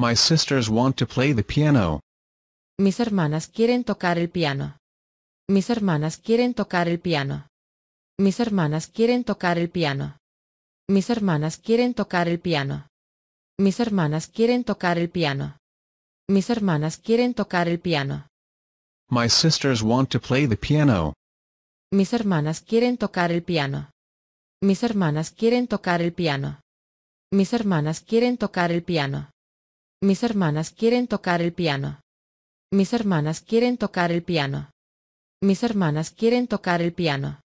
My sisters want to play the piano. Mis hermanas quieren tocar el piano. Mis hermanas quieren tocar el piano. Mis hermanas quieren tocar el piano. Mis hermanas quieren tocar el piano. Mis hermanas quieren tocar el piano. Mis hermanas quieren tocar el piano. My sisters want to play the piano. Mis hermanas quieren tocar el piano. Mis hermanas quieren tocar el piano. Mis hermanas quieren tocar el piano. Mis hermanas quieren tocar el piano. Mis hermanas quieren tocar el piano. Mis hermanas quieren tocar el piano.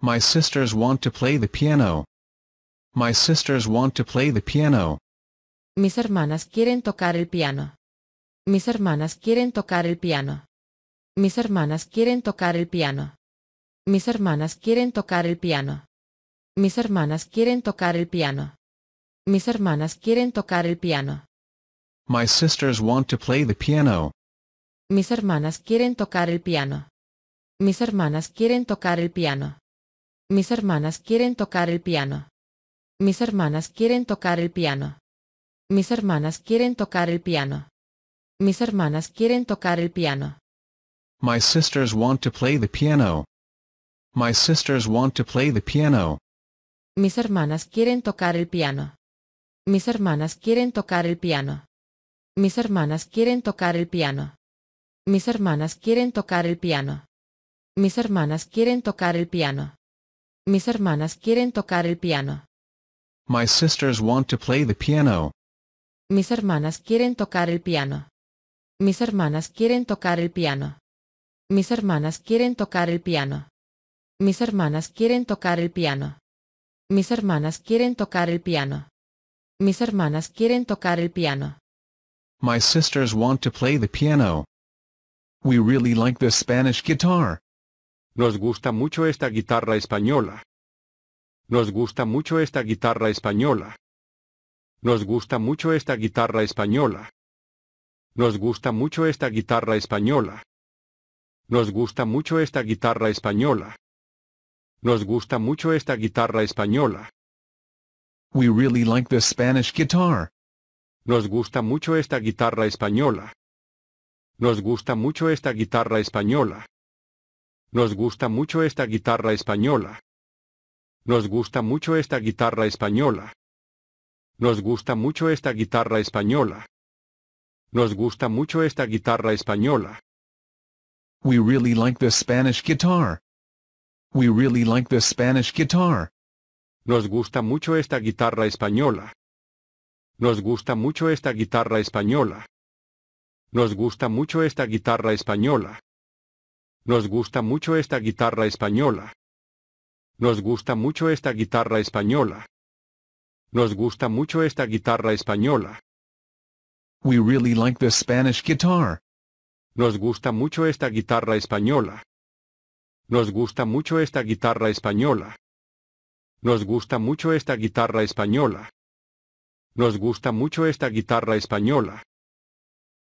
My sisters want to play the piano. My sisters want to play the piano. Mis hermanas quieren tocar el piano. Mis hermanas quieren tocar el piano. Mis hermanas quieren tocar el piano. Mis hermanas quieren tocar el piano. Mis hermanas quieren tocar el piano. Mis hermanas quieren tocar el piano. My sisters want to play the piano. Mis hermanas quieren tocar el piano. Mis hermanas quieren tocar el piano. Mis hermanas quieren tocar el piano. Mis hermanas quieren tocar el piano. Mis hermanas quieren tocar el piano. Mis hermanas quieren tocar el piano. My sisters want to play the piano. My sisters want to play the piano. Mis hermanas quieren tocar el piano. Mis hermanas quieren tocar el piano. Mis hermanas quieren tocar el piano. Mis hermanas quieren tocar el piano. Mis hermanas quieren tocar el piano. Mis hermanas quieren tocar el piano. My sisters want to play the piano. Mis hermanas quieren tocar el piano. Mis hermanas quieren tocar el piano. Mis hermanas quieren tocar el piano. Mis hermanas quieren tocar el piano. Mis hermanas quieren tocar el piano. Mis hermanas quieren tocar el piano. my sisters want to play the piano. We really like the Spanish guitar. Nos gusta mucho esta guitarra española. Nos gusta mucho esta guitarra española. Nos gusta mucho esta guitarra española. Nos gusta mucho esta guitarra española. Nos gusta mucho esta guitarra española. Nos gusta mucho esta guitarra española. We really like the Spanish guitar. Nos gusta mucho esta guitarra española. Nos gusta mucho esta guitarra española. Nos gusta mucho esta guitarra española. Nos gusta mucho esta guitarra española. Nos gusta mucho esta guitarra española. Nos gusta mucho esta guitarra española. We really like the Spanish guitar. We really like the Spanish guitar. Nos gusta mucho esta guitarra española. Nos gusta mucho esta guitarra española. Nos gusta mucho esta guitarra española. Nos gusta mucho esta guitarra española. Nos gusta mucho esta guitarra española. Nos gusta mucho esta guitarra española. We really like the Spanish guitar. Nos gusta mucho esta guitarra española. Nos gusta mucho esta guitarra española. Nos gusta mucho esta guitarra española. Nos gusta mucho esta guitarra española.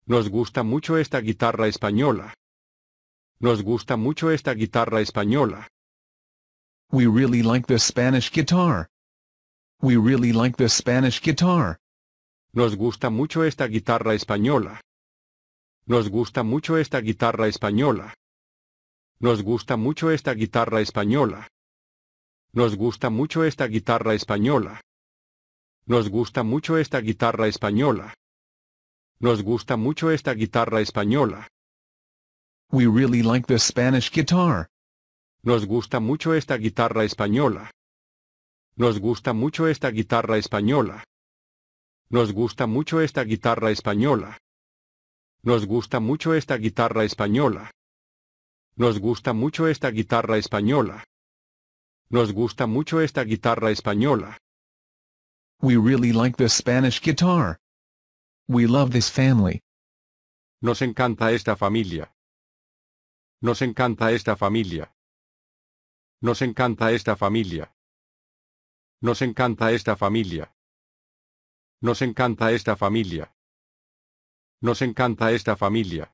Nos gusta mucho esta guitarra española. Nos gusta mucho esta guitarra española. We really like the Spanish guitar. We really like the Spanish guitar. Nos gusta mucho esta guitarra española. Nos gusta mucho esta guitarra española. Nos gusta mucho esta guitarra española. Nos gusta mucho esta guitarra española. Nos gusta mucho esta guitarra española. Nos gusta mucho esta guitarra española. We really like the Spanish guitar. Nos gusta mucho esta guitarra española. Nos gusta mucho esta guitarra española. Nos gusta mucho esta guitarra española. Nos gusta mucho esta guitarra española. Nos gusta mucho esta guitarra española. Nos gusta mucho esta guitarra española. We really like the Spanish guitar. We love this family. Nos encanta esta familia. Nos encanta esta familia. Nos encanta esta familia. Nos encanta esta familia. Nos encanta esta familia. Nos encanta esta familia.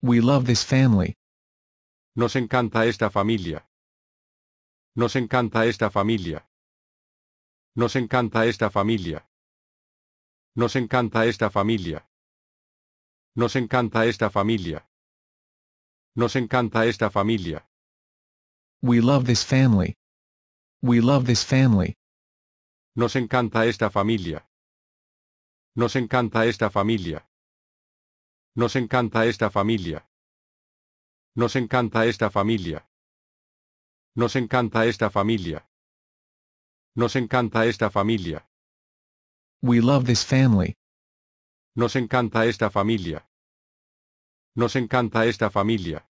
We love this family. Nos encanta esta familia. Nos encanta esta familia. Nos encanta esta familia. Nos encanta esta familia. Nos encanta esta familia. Nos encanta esta familia. We love this family. We love this family. Nos encanta esta familia. Nos encanta esta familia. Nos encanta esta familia. Nos encanta esta familia. Nos encanta esta familia. Nos encanta esta familia. We love this family. Nos encanta esta familia. Nos encanta esta familia.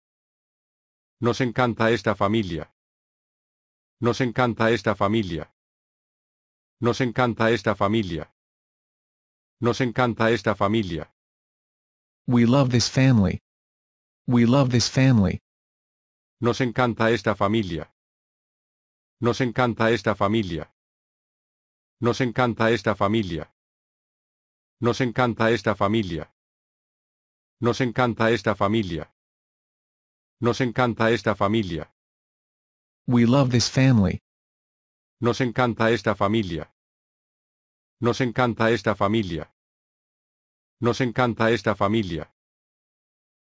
Nos encanta esta familia. Nos encanta esta familia. Nos encanta esta familia. Nos encanta esta familia. We love this family. We love this family. Nos encanta esta familia. Nos encanta esta familia. Nos encanta esta familia. Nos encanta esta familia. Nos encanta esta familia. Nos encanta esta familia. We love this family. Nos encanta esta familia. Nos encanta esta familia. Nos encanta esta familia.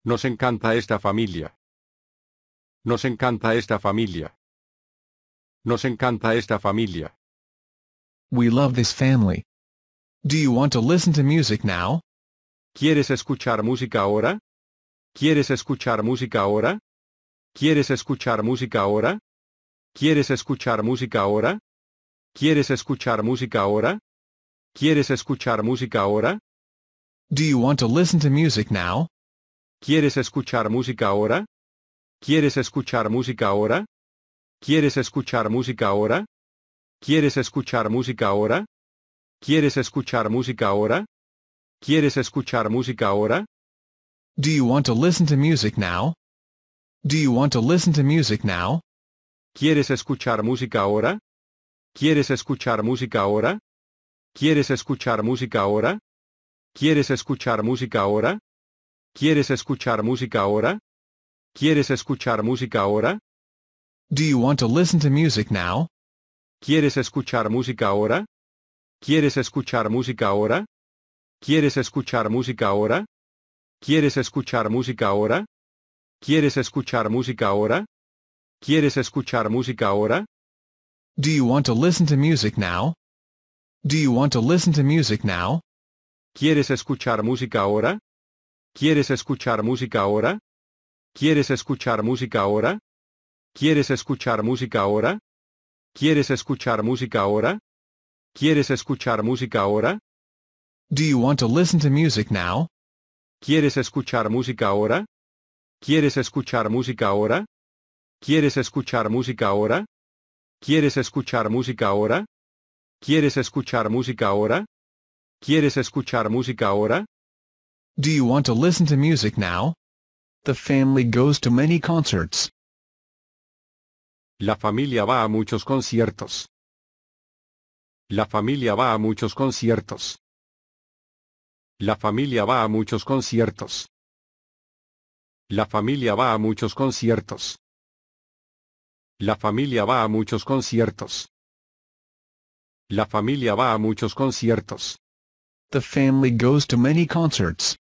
Nos encanta esta familia. Nos encanta esta familia. Nos encanta esta familia. We love this family. Do you want to listen to music now? ¿Quieres escuchar música ahora? ¿Quieres escuchar música ahora? ¿Quieres escuchar música ahora? ¿Quieres escuchar música ahora? ¿Quieres escuchar música ahora? ¿Quieres escuchar música ahora? Do you want to listen to music now? ¿Quieres escuchar música ahora? ¿Quieres escuchar música ahora? ¿Quieres escuchar música ahora? ¿Quieres escuchar música ahora? ¿Quieres escuchar música ahora? ¿Quieres escuchar música ahora? Do you want to listen to music now? Do you want to listen to music now? ¿Quieres escuchar música ahora? ¿Quieres escuchar música ahora? ¿Quieres escuchar música ahora? ¿Quieres escuchar música ahora? ¿Quieres escuchar música ahora? ¿Quieres escuchar música ahora? Do you want to listen to music now? ¿Quieres escuchar música ahora? ¿Quieres escuchar música ahora? ¿Quieres escuchar música ahora? ¿Quieres escuchar música ahora? ¿Quieres escuchar música ahora? ¿Quieres escuchar música ahora? Do you want to listen to music now? Do you want to listen to music now? ¿Quieres escuchar música ahora? ¿Quieres escuchar música ahora? ¿Quieres escuchar música ahora? ¿Quieres escuchar música ahora? ¿Quieres escuchar música ahora? ¿Quieres escuchar música ahora? Do you want to listen to music now? ¿Quieres escuchar música ahora? ¿Quieres escuchar música ahora? ¿Quieres escuchar música ahora? ¿Quieres escuchar música ahora? ¿Quieres escuchar música ahora? ¿Quieres escuchar música ahora? Do you want to listen to music now? The family goes to many concerts. La familia va a muchos conciertos. La familia va a muchos conciertos. La familia va a muchos conciertos. La familia va a muchos conciertos. La familia va a muchos conciertos. La familia va a muchos conciertos. The family goes to many concerts.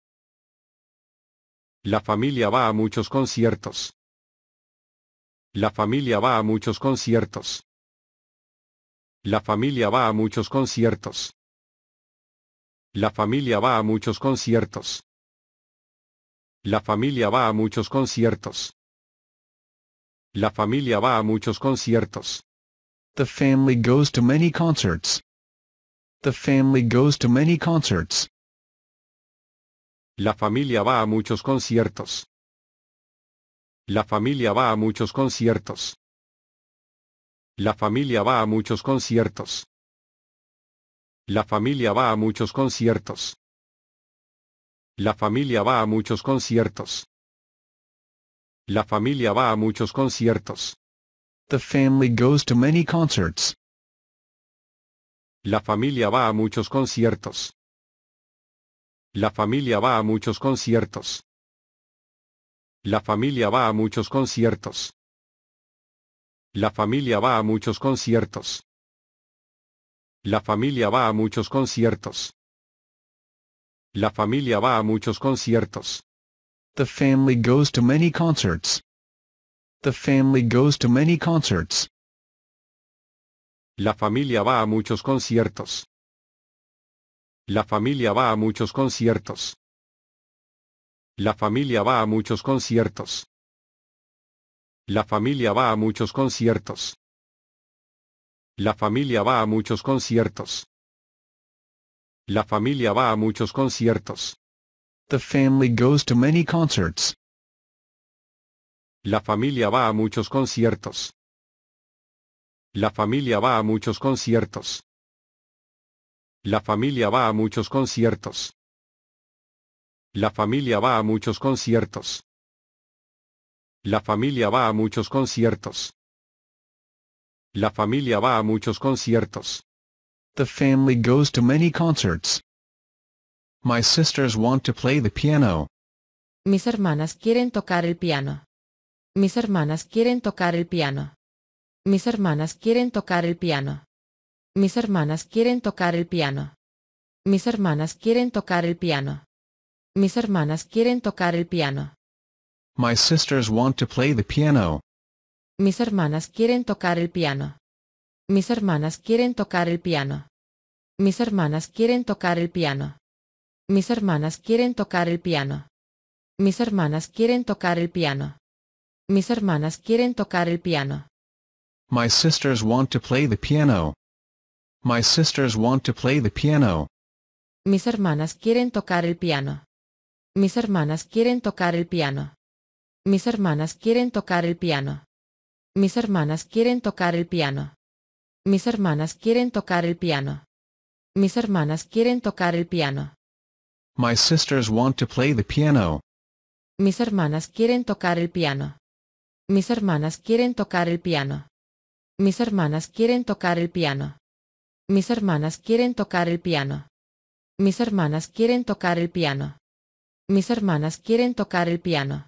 La familia va a muchos conciertos. La familia va a muchos conciertos. La familia va a muchos conciertos. La familia va a muchos conciertos. La familia va a muchos conciertos. La familia va a muchos conciertos. The family goes to many concerts. The family goes to many concerts. La familia va a muchos conciertos. La familia va a muchos conciertos. La familia va a muchos conciertos. La familia va a muchos conciertos. La familia va a muchos conciertos. La familia va a muchos conciertos. The family goes to many concerts. La familia va a muchos conciertos. La familia va a muchos conciertos. La familia va a muchos conciertos. La familia va a muchos conciertos. La familia va a muchos conciertos. La familia va a muchos conciertos. The family goes to many concerts. The family goes to many concerts. La familia va a muchos conciertos. La familia va a muchos conciertos. La familia va a muchos conciertos. La familia va a muchos conciertos. La familia va a muchos conciertos. La familia va a muchos conciertos. The family goes to many concerts. La familia va a muchos conciertos. La familia va a muchos conciertos. La familia va a muchos conciertos. La familia va a muchos conciertos. La familia va a muchos conciertos. La familia va a muchos conciertos. The family goes to many concerts. My sisters want to play the piano. Mis hermanas quieren tocar el piano. Mis hermanas quieren tocar el piano. Mis hermanas quieren tocar el piano. Mis hermanas quieren tocar el piano. Mis hermanas quieren tocar el piano. Mis hermanas quieren tocar el piano. My sisters want to play the piano. Mis hermanas quieren tocar el piano. Mis hermanas quieren tocar el piano. Mis hermanas quieren tocar el piano. Mis hermanas quieren tocar el piano. Mis hermanas quieren tocar el piano. Mis hermanas quieren tocar el piano. My sisters want to play the piano. My sisters want to play the piano. Mis hermanas quieren tocar el piano. Mis hermanas quieren tocar el piano. Mis hermanas quieren tocar el piano. Mis hermanas quieren tocar el piano. Mis hermanas quieren tocar el piano. Mis hermanas quieren tocar el piano. My sisters want to play the piano. Mis hermanas quieren tocar el piano. Mis hermanas quieren tocar el piano. Mis hermanas quieren tocar el piano. Mis hermanas quieren tocar el piano. Mis hermanas quieren tocar el piano. Mis hermanas quieren tocar el piano.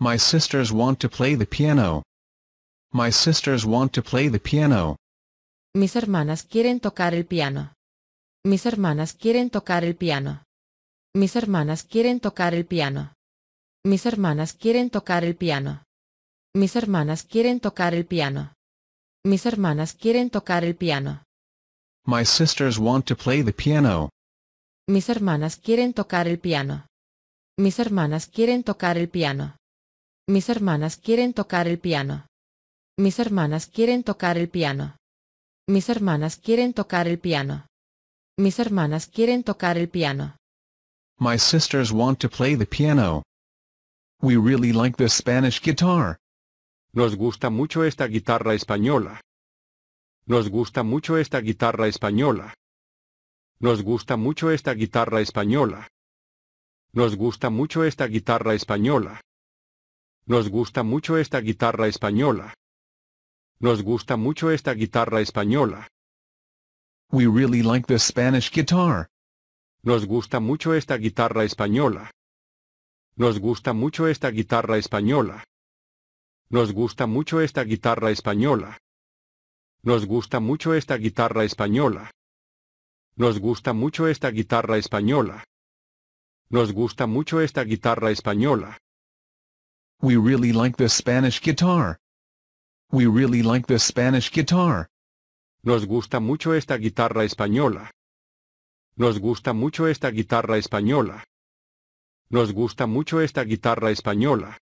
My sisters want to play the piano. My sisters want to play the piano. Mis hermanas quieren tocar el piano. Mis hermanas quieren tocar el piano. Mis hermanas quieren tocar el piano. Mis hermanas quieren tocar el piano. Mis hermanas quieren tocar el piano. Mis hermanas quieren tocar el piano. My sisters want to play the piano. Mis hermanas quieren tocar el piano. Mis hermanas quieren tocar el piano. Mis hermanas quieren tocar el piano. Mis hermanas quieren tocar el piano. Mis hermanas quieren tocar el piano. Mis hermanas quieren tocar el piano. My sisters want to play the piano. We really like the Spanish guitar. Nos gusta mucho esta guitarra española. Nos gusta mucho esta guitarra española. Nos gusta mucho esta guitarra española. Nos gusta mucho esta guitarra española. Nos gusta mucho esta guitarra española. Nos gusta mucho esta guitarra española. We really like the Spanish guitar. Nos gusta mucho esta guitarra española. Nos gusta mucho esta guitarra española. Nos gusta mucho esta guitarra española. Nos gusta mucho esta guitarra española. Nos gusta mucho esta guitarra española. Nos gusta mucho esta guitarra española. We really like Spanish guitar. We really like Spanish guitar. Nos gusta mucho esta guitarra española. Nos gusta mucho esta guitarra española. Nos gusta mucho esta guitarra española.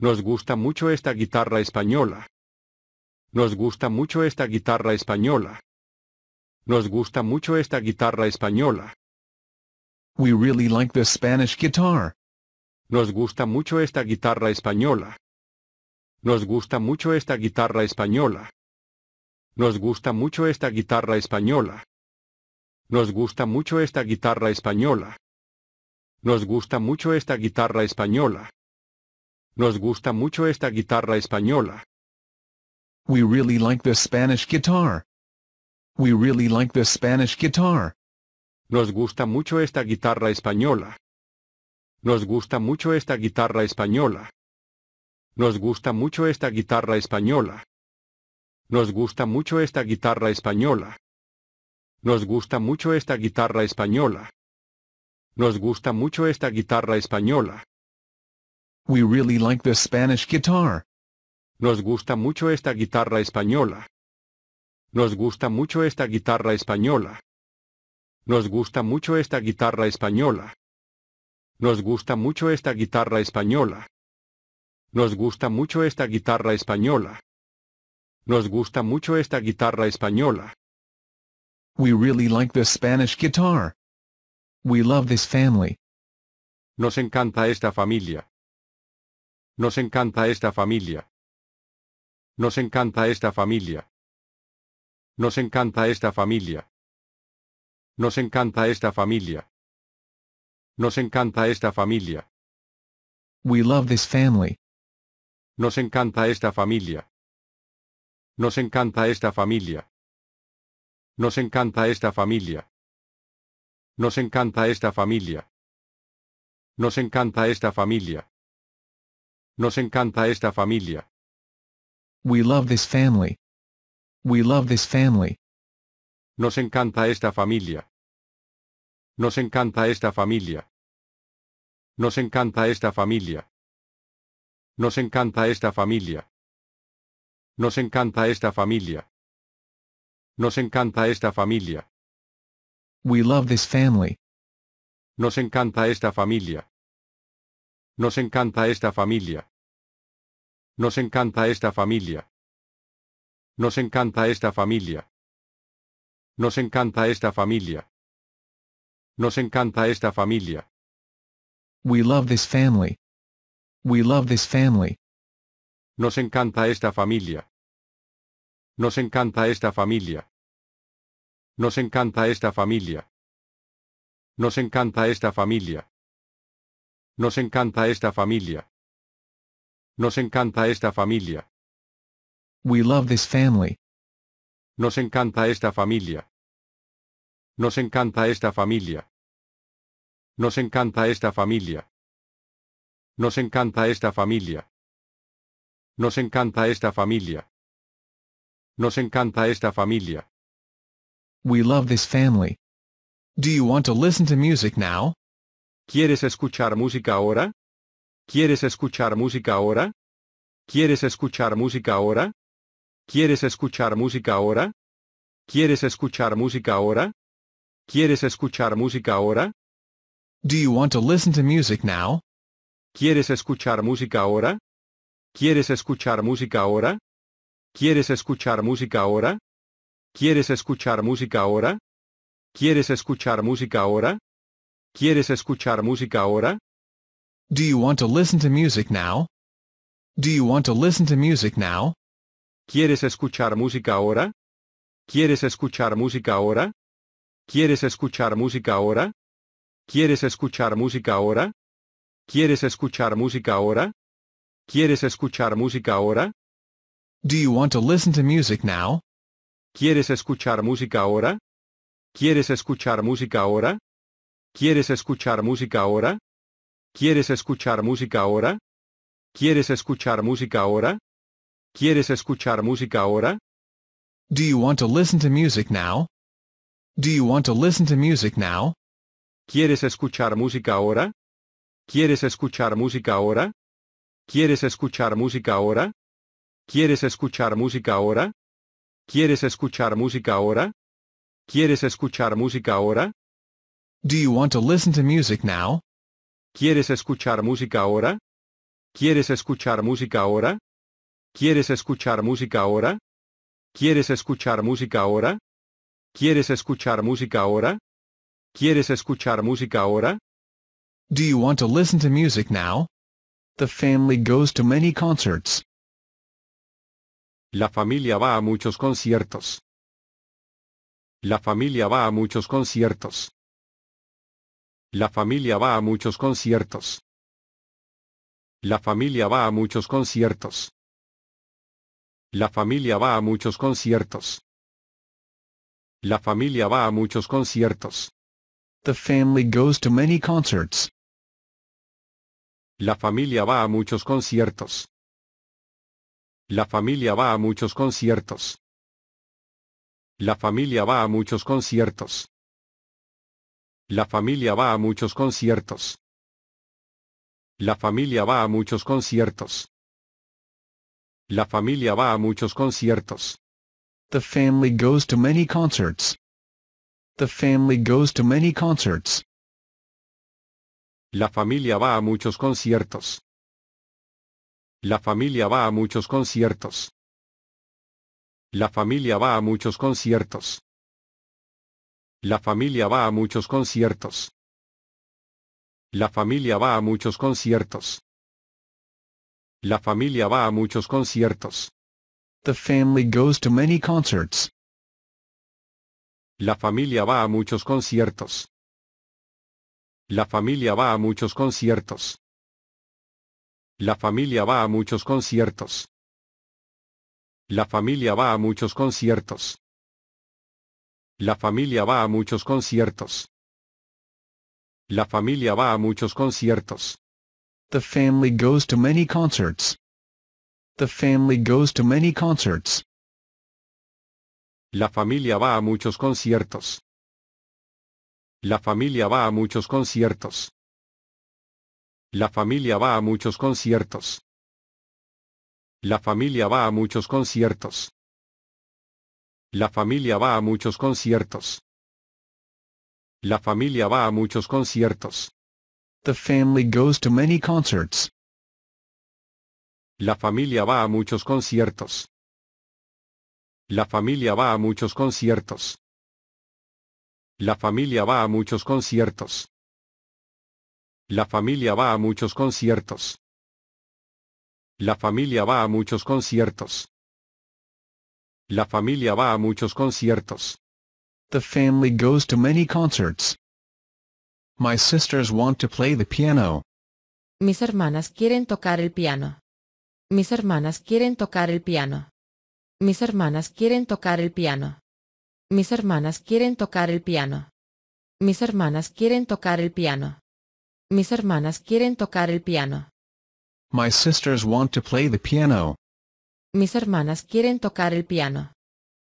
Nos gusta mucho esta guitarra española. Nos gusta mucho esta guitarra española. Nos gusta mucho esta guitarra española. We really like the Spanish guitar. Nos gusta mucho esta guitarra española. Nos gusta mucho esta guitarra española. Nos gusta mucho esta guitarra española. Nos gusta mucho esta guitarra española. Nos gusta mucho esta guitarra española. Nos gusta mucho esta guitarra española. We really like the Spanish guitar. We really like the Spanish guitar. Nos gusta mucho esta guitarra española. Nos gusta mucho esta guitarra española. Nos gusta mucho esta guitarra española. Nos gusta mucho esta guitarra española. Nos gusta mucho esta guitarra española. Nos gusta mucho esta guitarra española. We really like the Spanish guitar. Nos gusta mucho esta guitarra española. Nos gusta mucho esta guitarra española. Nos gusta mucho esta guitarra española. Nos gusta mucho esta guitarra española. Nos gusta mucho esta guitarra española. Nos gusta mucho esta guitarra española. We really like this Spanish guitar. We love this family. Nos encanta esta familia. Nos encanta esta familia. Nos encanta esta familia. Nos encanta esta familia. Nos encanta esta familia. Nos encanta esta familia. We love this family. Nos encanta esta familia. Nos encanta esta familia. Nos encanta esta familia. Nos encanta esta familia. Nos encanta esta familia. Nos encanta esta familia. We love this family. We love this family. Nos encanta esta familia. Nos encanta esta familia. Nos encanta esta familia. Nos encanta esta familia. Nos encanta esta familia. Nos encanta esta familia. We love this family. Nos encanta esta familia. Nos encanta esta familia. Nos encanta esta familia. Nos encanta esta familia. Nos encanta esta familia. Nos encanta esta familia. We love this family. We love this family. Nos encanta esta familia. Nos encanta esta familia. Nos encanta esta familia. Nos encanta esta familia. Nos encanta esta familia. Nos encanta esta familia. We love this family. Nos encanta esta familia. Nos encanta esta familia. Nos encanta esta familia. Nos encanta esta familia. Nos encanta esta familia. Nos encanta esta familia. We love this family. Do you want to listen to music now? ¿Quieres escuchar música ahora? ¿Quieres escuchar música ahora? ¿Quieres escuchar música ahora? ¿Quieres escuchar música ahora? ¿Quieres escuchar música ahora? ¿Quieres escuchar música ahora? Do you want to listen to music now? ¿Quieres escuchar música ahora? ¿Quieres escuchar música ahora? ¿Quieres escuchar música ahora? ¿Quieres escuchar música ahora? ¿Quieres escuchar música ahora? ¿Quieres escuchar música ahora? Do you want to listen to music now? Do you want to listen to music now? ¿Quieres escuchar música ahora? ¿Quieres escuchar música ahora? ¿Quieres escuchar música ahora? ¿Quieres escuchar música ahora? ¿Quieres escuchar música ahora? ¿Quieres escuchar música ahora? Do you want to listen to music now? ¿Quieres escuchar música ahora? ¿Quieres escuchar música ahora? ¿Quieres escuchar música ahora? ¿Quieres escuchar música ahora? ¿Quieres escuchar música ahora? ¿Quieres escuchar música ahora? Do you want to listen to music now? Do you want to listen to music now? ¿Quieres escuchar música ahora? ¿Quieres escuchar música ahora? ¿Quieres escuchar música ahora? ¿Quieres escuchar música ahora? ¿Quieres escuchar música ahora? ¿Quieres escuchar música ahora? Do you want to listen to music now? ¿Quieres escuchar música ahora? ¿Quieres escuchar música ahora? ¿Quieres escuchar música ahora? ¿Quieres escuchar música ahora? ¿Quieres escuchar música ahora? ¿Quieres escuchar música ahora? Do you want to listen to music now? The family goes to many concerts. La familia va a muchos conciertos. La familia va a muchos conciertos. La familia va a muchos conciertos. La familia va a muchos conciertos. La familia va a muchos conciertos. La familia va a muchos conciertos. The family goes to many concerts. La familia va a muchos conciertos. La familia va a muchos conciertos. La familia va a muchos conciertos. La familia va a muchos conciertos. La familia va a muchos conciertos. La familia va a muchos conciertos. The family goes to many concerts. The family goes to many concerts. La familia va a muchos conciertos. La familia va a muchos conciertos. La familia va a muchos conciertos. La familia va a muchos conciertos. La familia va a muchos conciertos. La familia va a muchos conciertos. The family goes to many concerts. La familia va a muchos conciertos. La familia va a muchos conciertos. La familia va a muchos conciertos. La familia va a muchos conciertos. La familia va a muchos conciertos. La familia va a muchos conciertos. The family goes to many concerts. The family goes to many concerts. La familia va a muchos conciertos. La familia va a muchos conciertos. La familia va a muchos conciertos. La familia va a muchos conciertos. La familia va a muchos conciertos. La familia va a muchos conciertos. The family goes to many concerts. La familia va a muchos conciertos. La familia va a muchos conciertos. La familia va a muchos conciertos. La familia va a muchos conciertos. La familia va a muchos conciertos. La familia va a muchos conciertos. The family goes to many concerts. My sisters want to play the piano. Mis hermanas quieren tocar el piano. Mis hermanas quieren tocar el piano. Mis hermanas quieren tocar el piano. Mis hermanas quieren tocar el piano. Mis hermanas quieren tocar el piano. Mis hermanas quieren tocar el piano. My sisters want to play the piano. Mis hermanas quieren tocar el piano.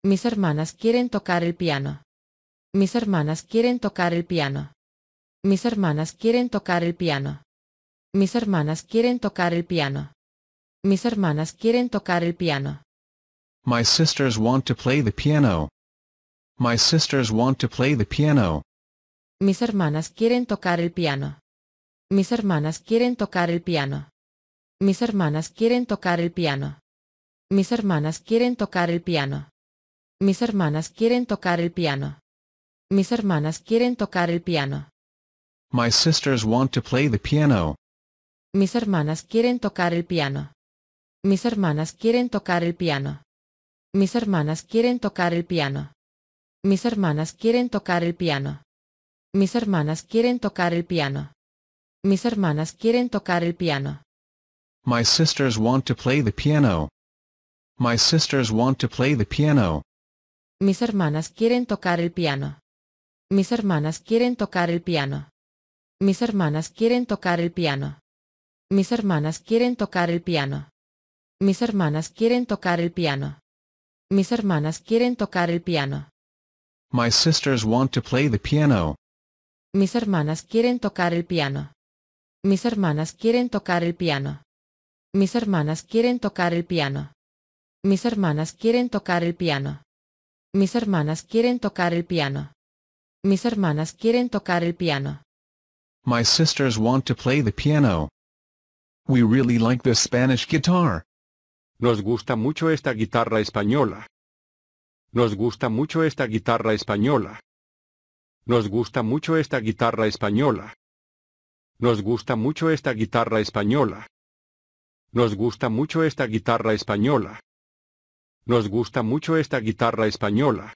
Mis hermanas quieren tocar el piano. Mis hermanas quieren tocar el piano. Mis hermanas quieren tocar el piano. Mis hermanas quieren tocar el piano. Mis hermanas quieren tocar el piano. My sisters want to play the piano. My sisters want to play the piano. Mis hermanas quieren tocar el piano. Mis hermanas quieren tocar el piano. Mis hermanas quieren tocar el piano. Mis hermanas quieren tocar el piano. Mis hermanas quieren tocar el piano. Mis hermanas quieren tocar el piano. My sisters want to play the piano. Mis hermanas quieren tocar el piano. Mis hermanas quieren tocar el piano. Mis hermanas quieren tocar el piano. Mis hermanas quieren tocar el piano. Mis hermanas quieren tocar el piano. Mis hermanas quieren tocar el piano. My sisters want to play the piano. My sisters want to play the piano. Mis hermanas quieren tocar el piano. Mis hermanas quieren tocar el piano. Mis hermanas quieren tocar el piano. Mis hermanas quieren tocar el piano. Mis hermanas quieren tocar el piano. Mis hermanas quieren tocar el piano. My sisters want to play piano. Mis hermanas quieren tocar el piano. Mis hermanas quieren tocar el piano. Mis hermanas quieren tocar el piano. Mis hermanas quieren tocar el piano. Mis hermanas quieren tocar el piano. Mis hermanas quieren tocar el piano. My sisters want to play the piano. We really like this Spanish guitar. Nos gusta mucho esta guitarra española. Nos gusta mucho esta guitarra española. Nos gusta mucho esta guitarra española. Nos gusta mucho esta guitarra española. Nos gusta mucho esta guitarra española. Nos gusta mucho esta guitarra española.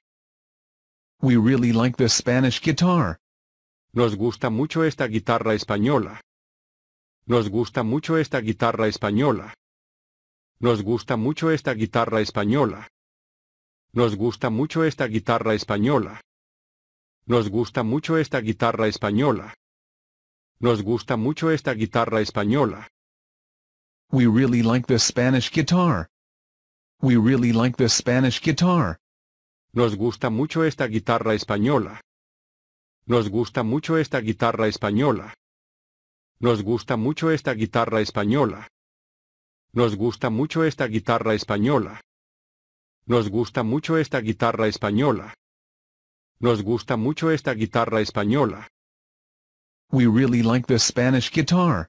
We really like the Spanish guitar. Nos gusta mucho esta guitarra española. Nos gusta mucho esta guitarra española. Nos gusta mucho esta guitarra española. Nos gusta mucho esta guitarra española. Nos gusta mucho esta guitarra española. Nos gusta mucho esta guitarra española. We really like this Spanish guitar. We really like this Spanish guitar. Nos gusta mucho esta guitarra española. Nos gusta mucho esta guitarra española. Nos gusta mucho esta guitarra española. Nos gusta mucho esta guitarra española. Nos gusta mucho esta guitarra española. Nos gusta mucho esta guitarra española. We really like the Spanish guitar.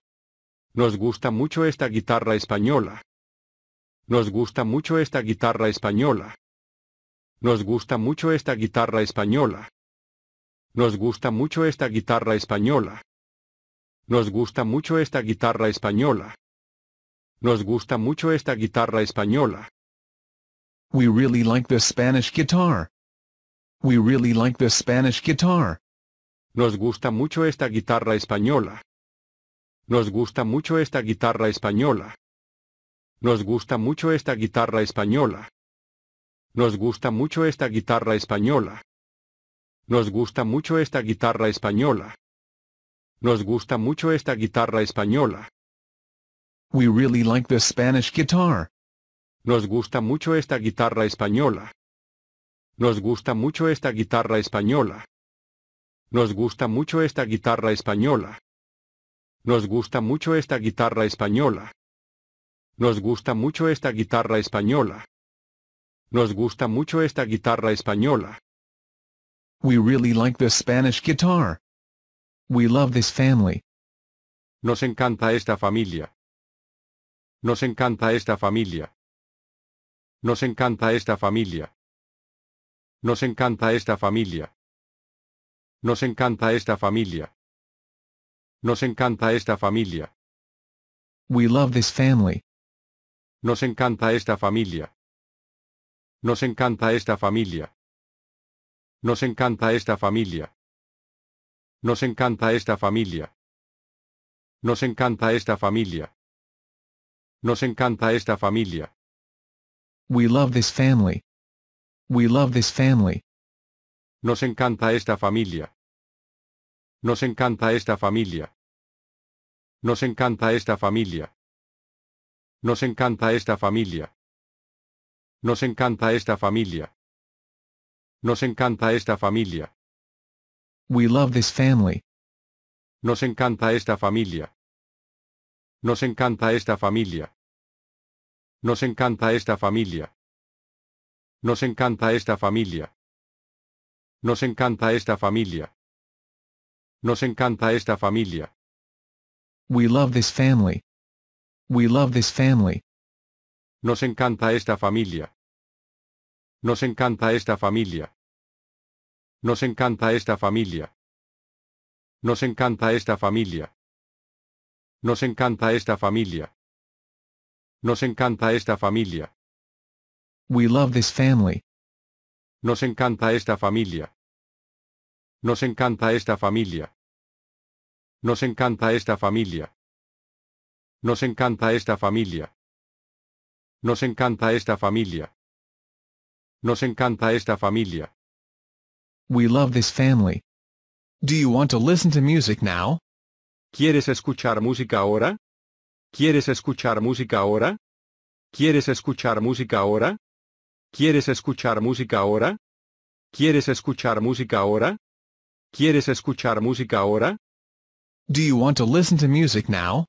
Nos gusta mucho esta guitarra española. Nos gusta mucho esta guitarra española. Nos gusta mucho esta guitarra española. Nos gusta mucho esta guitarra española. Nos gusta mucho esta guitarra española. Nos gusta mucho esta guitarra española. We really like this Spanish guitar. We really like this Spanish guitar. Nos gusta mucho esta guitarra española. Nos gusta mucho esta guitarra española. Nos gusta mucho esta guitarra española. Nos gusta mucho esta guitarra española. Nos gusta mucho esta guitarra española. Nos gusta mucho esta guitarra española. We really like the Spanish guitar. Nos gusta mucho esta guitarra española. Nos gusta mucho esta guitarra española. Nos gusta mucho esta guitarra española. Nos gusta mucho esta guitarra española. Nos gusta mucho esta guitarra española. Nos gusta mucho esta guitarra española. We really like the Spanish guitar. We love this family. Nos encanta esta familia. Nos encanta esta familia. Nos encanta esta familia. Nos encanta esta familia. Nos encanta esta familia. Nos encanta esta familia. We love this family. Nos encanta esta familia. Nos encanta esta familia. Nos encanta esta familia. Nos encanta esta familia. Nos encanta esta familia. Nos encanta esta familia. We love this family. We love this family. Nos encanta esta familia. Nos encanta esta familia. Nos encanta esta familia. Nos encanta esta familia. Nos encanta esta familia. Nos encanta esta familia. We love this family. Nos encanta esta familia. Nos encanta esta familia. Nos encanta esta familia. Nos encanta esta familia. Nos encanta esta familia. Nos encanta esta familia. We love this family. We love this family. Nos encanta esta familia. Nos encanta esta familia. Nos encanta esta familia. Nos encanta esta familia. Nos encanta esta familia. Nos encanta esta familia. We love this family. Nos encanta esta familia. Nos encanta esta familia. Nos encanta esta familia. Nos encanta esta familia. Nos encanta esta familia. Nos encanta esta familia. We love this family. Do you want to listen to music now? ¿Quieres escuchar música ahora? ¿Quieres escuchar música ahora? ¿Quieres escuchar música ahora? ¿Quieres escuchar música ahora? ¿Quieres escuchar música ahora? ¿Quieres escuchar música ahora? Do you want to listen to music now?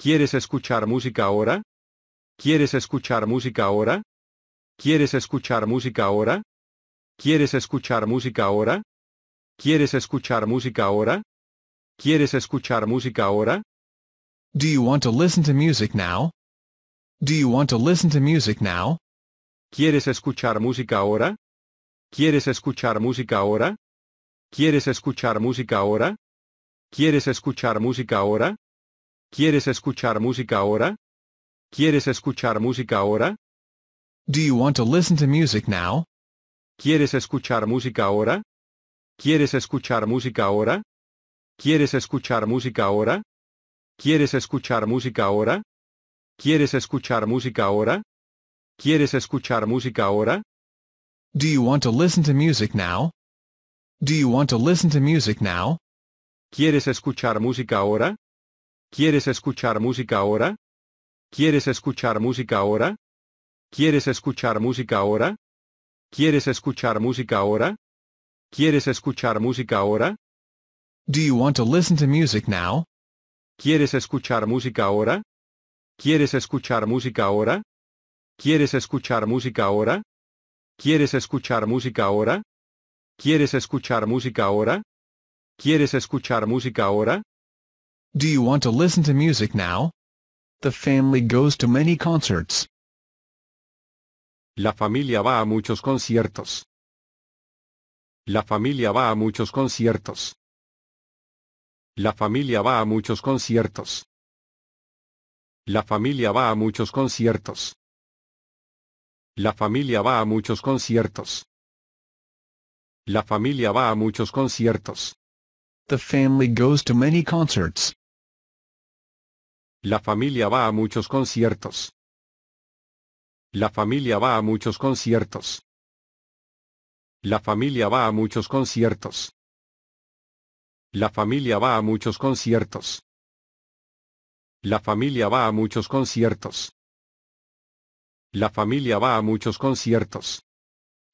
¿Quieres escuchar música ahora? ¿Quieres escuchar música ahora? ¿Quieres escuchar música ahora? ¿Quieres escuchar música ahora? ¿Quieres escuchar música ahora? ¿Quieres escuchar música ahora? Do you want to listen to music now? Do you want to listen to music now? ¿Quieres escuchar música ahora? ¿Quieres escuchar música ahora? ¿Quieres escuchar música ahora? ¿Quieres escuchar música ahora? ¿Quieres escuchar música ahora? ¿Quieres escuchar música ahora? Do you want to listen to music now? ¿Quieres escuchar música ahora? ¿Quieres escuchar música ahora? ¿Quieres escuchar música ahora? ¿Quieres escuchar música ahora? ¿Quieres escuchar música ahora? ¿Quieres escuchar música ahora? Do you want to listen to music now? Do you want to listen to music now? ¿Quieres escuchar música ahora? ¿Quieres escuchar música ahora? ¿Quieres escuchar música ahora? ¿Quieres escuchar música ahora? ¿Quieres escuchar música ahora? ¿Quieres escuchar música ahora? Do you want to listen to music now? ¿Quieres escuchar música ahora? ¿Quieres escuchar música ahora? ¿Quieres escuchar música ahora? ¿Quieres escuchar música ahora? ¿Quieres escuchar música ahora? ¿Quieres escuchar música ahora? Do you want to listen to music now? The family goes to many concerts. La familia va a muchos conciertos. La familia va a muchos conciertos. La familia va a muchos conciertos. La familia va a muchos conciertos. La familia va a muchos conciertos. La familia va a muchos conciertos. The family goes to many concerts. La familia va a muchos conciertos. La familia va a muchos conciertos. La familia va a muchos conciertos. La familia va a muchos conciertos. La familia va a muchos conciertos. La familia va a muchos conciertos.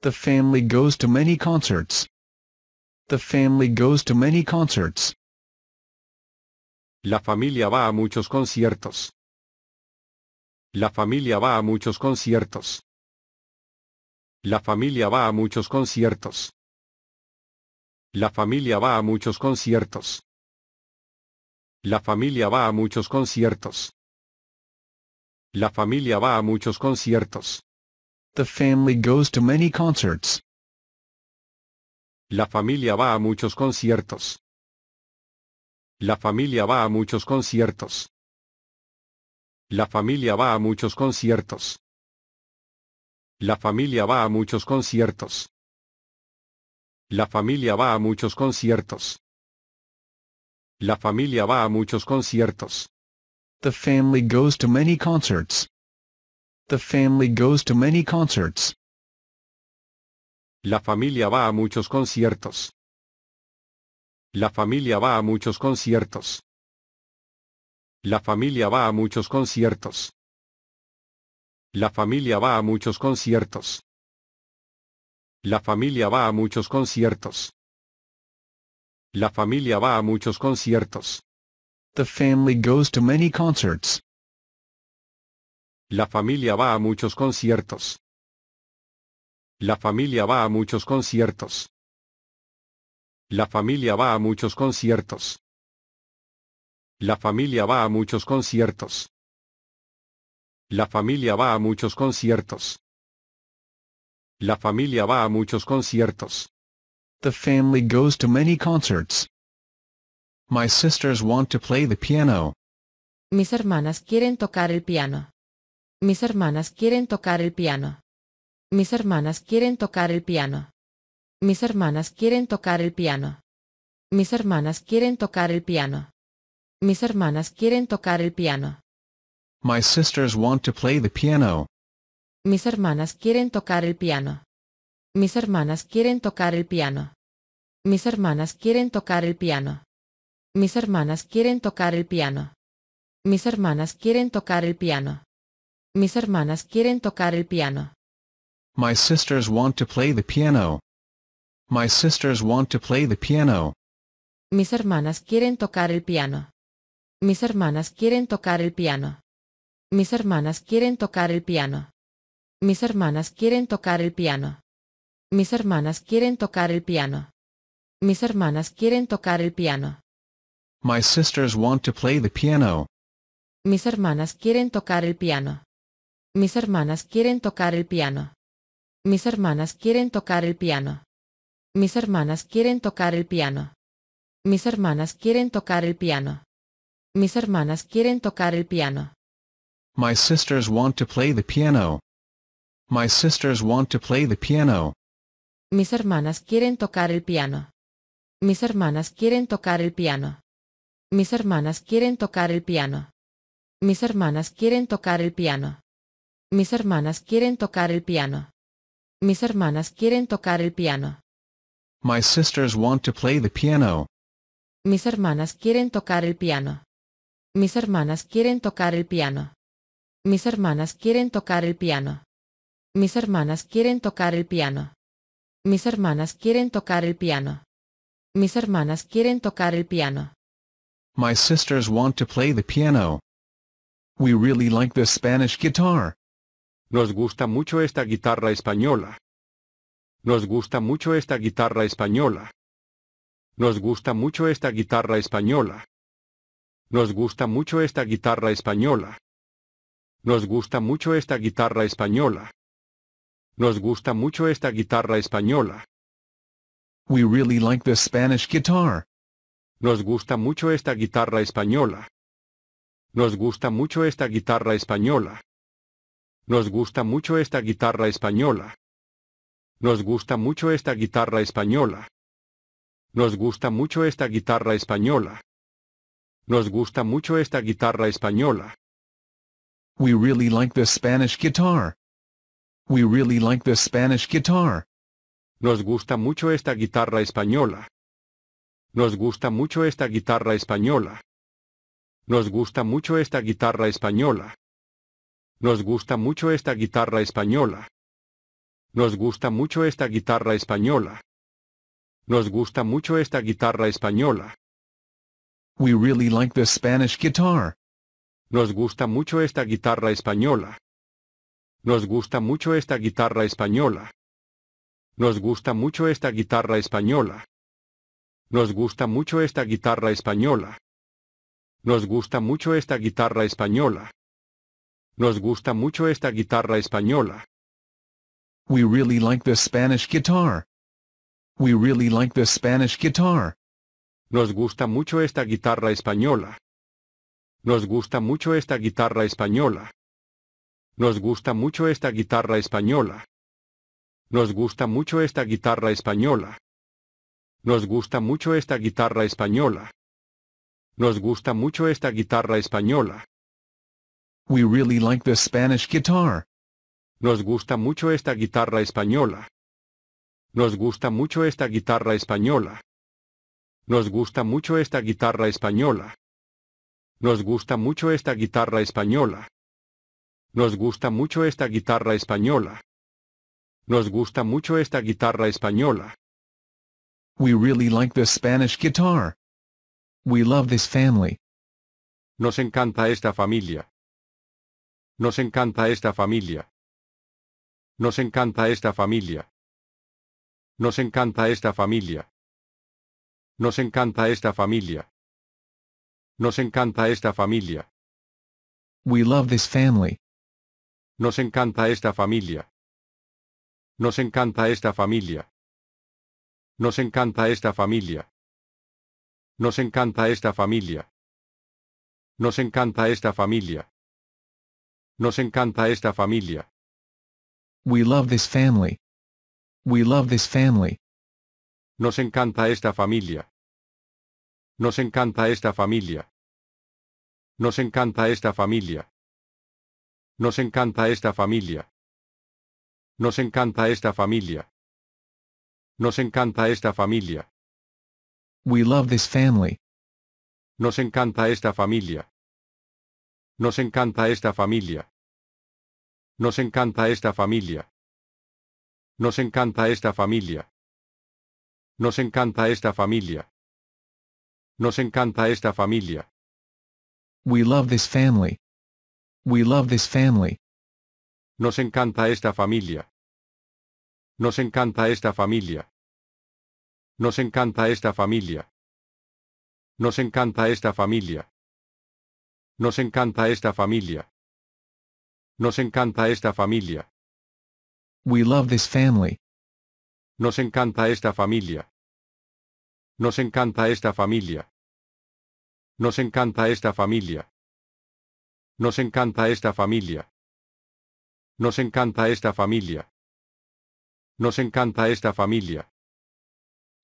The family goes to many concerts. The family goes to many concerts. La familia va a muchos conciertos. La familia va a muchos conciertos. La familia va a muchos conciertos. La familia va a muchos conciertos. La familia va a muchos conciertos. La familia va a muchos conciertos. The family goes to many concerts. La familia va a muchos conciertos. La familia va a muchos conciertos. La familia va a muchos conciertos. La familia va a muchos conciertos. La familia va a muchos conciertos. La familia va a muchos conciertos. The family goes to many concerts. The family goes to many concerts. La familia va a muchos conciertos. La familia va a muchos conciertos. La familia va a muchos conciertos. La familia va a muchos conciertos. La familia va a muchos conciertos. La familia va a muchos conciertos. The family goes to many concerts. La familia va a muchos conciertos. La familia va a muchos conciertos. La familia va a muchos conciertos. La familia va a muchos conciertos. La familia va a muchos conciertos. La familia va a muchos conciertos. The family goes to many concerts. My sisters want to play the piano. Mis hermanas quieren tocar el piano. Mis hermanas quieren tocar el piano. Mis hermanas quieren tocar el piano. Mis hermanas quieren tocar el piano. Mis hermanas quieren tocar el piano. Mis hermanas quieren tocar el piano. My sisters want to play the piano. Mis hermanas quieren tocar el piano. Mis hermanas quieren tocar el piano. Mis hermanas quieren tocar el piano. Mis hermanas quieren tocar el piano. Mis hermanas quieren tocar el piano. Mis hermanas quieren tocar el piano. My sisters want to play the piano. My sisters want to play the piano. Mis hermanas quieren tocar el piano. Mis hermanas quieren tocar el piano. Mis hermanas quieren tocar el piano. Mis hermanas quieren tocar el piano. Mis hermanas quieren tocar el piano. Mis hermanas quieren tocar el piano. My sisters want to play the piano. Mis hermanas quieren tocar el piano. Mis hermanas quieren tocar el piano. Mis hermanas quieren tocar el piano. Mis hermanas quieren tocar el piano. Mis hermanas quieren tocar el piano. Mis hermanas quieren tocar el piano. My sisters want to play the piano. Mis hermanas quieren tocar el piano. Mis hermanas quieren tocar el piano. Mis hermanas quieren tocar el piano. Mis hermanas quieren tocar el piano. Mis hermanas quieren tocar el piano. Mis hermanas quieren tocar el piano. Mis hermanas quieren tocar el piano. Mis hermanas quieren tocar el piano. Mis hermanas quieren tocar el piano. Mis hermanas quieren tocar el piano. Mis hermanas quieren tocar el piano. Mis hermanas quieren tocar el piano. My sisters want to play the piano. We really like this Spanish guitar. Nos gusta mucho esta guitarra española. Nos gusta mucho esta guitarra española. Nos gusta mucho esta guitarra española. Nos gusta mucho esta guitarra española. Nos gusta mucho esta guitarra española. Nos gusta mucho esta guitarra española. We really like this Spanish guitar. Nos gusta mucho esta guitarra española. Nos gusta mucho esta guitarra española. Nos gusta mucho esta guitarra española. Nos gusta mucho esta guitarra española. Nos gusta mucho esta guitarra española. Nos gusta mucho esta guitarra española. We really like this Spanish guitar. We really like the Spanish guitar. Nos gusta mucho esta guitarra española. Nos gusta mucho esta guitarra española. Nos gusta mucho esta guitarra española. Nos gusta mucho esta guitarra española. Nos gusta mucho esta guitarra española. Nos gusta mucho esta guitarra española. We really like the Spanish guitar. Nos gusta mucho esta guitarra española. Nos gusta mucho esta guitarra española. Nos gusta mucho esta guitarra española. Nos gusta mucho esta guitarra española. Nos gusta mucho esta guitarra española. Nos gusta mucho esta guitarra española. We really like the Spanish guitar. We really like the Spanish guitar. Nos gusta mucho esta guitarra española. Nos gusta mucho esta guitarra española. Nos gusta mucho esta guitarra española. Nos gusta mucho esta guitarra española. Nos gusta mucho esta guitarra española. Nos gusta mucho esta guitarra española. We really like this Spanish guitar. Nos gusta mucho esta guitarra española. Nos gusta mucho esta guitarra española. Nos gusta mucho esta guitarra española. Nos gusta mucho esta guitarra española. Nos gusta mucho esta guitarra española. Nos gusta mucho esta guitarra española. We really like this Spanish guitar. We love this family. Nos encanta esta familia. Nos encanta esta familia. Nos encanta esta familia. Nos encanta esta familia. Nos encanta esta familia. Nos encanta esta familia. We love this family. Nos encanta esta familia. Nos encanta esta familia. Nos encanta esta familia. Nos encanta esta familia. Nos encanta esta familia. Nos encanta esta familia. We love this family. We love this family. Nos encanta esta familia. Nos encanta esta familia. Nos encanta esta familia. Nos encanta esta familia. Nos encanta esta familia. Nos encanta esta familia. We love this family. Nos encanta esta familia. Nos encanta esta familia. Nos encanta esta familia. Nos encanta esta familia. Nos encanta esta familia. Nos encanta esta familia. We love this family. We love this family. Nos encanta esta familia. Nos encanta esta familia. Nos encanta esta familia. Nos encanta esta familia. Nos encanta esta familia. Nos encanta esta familia. We love this family. Nos encanta esta familia. Nos encanta esta familia. Nos encanta esta familia. Nos encanta esta familia. Nos encanta esta familia. Nos encanta esta familia.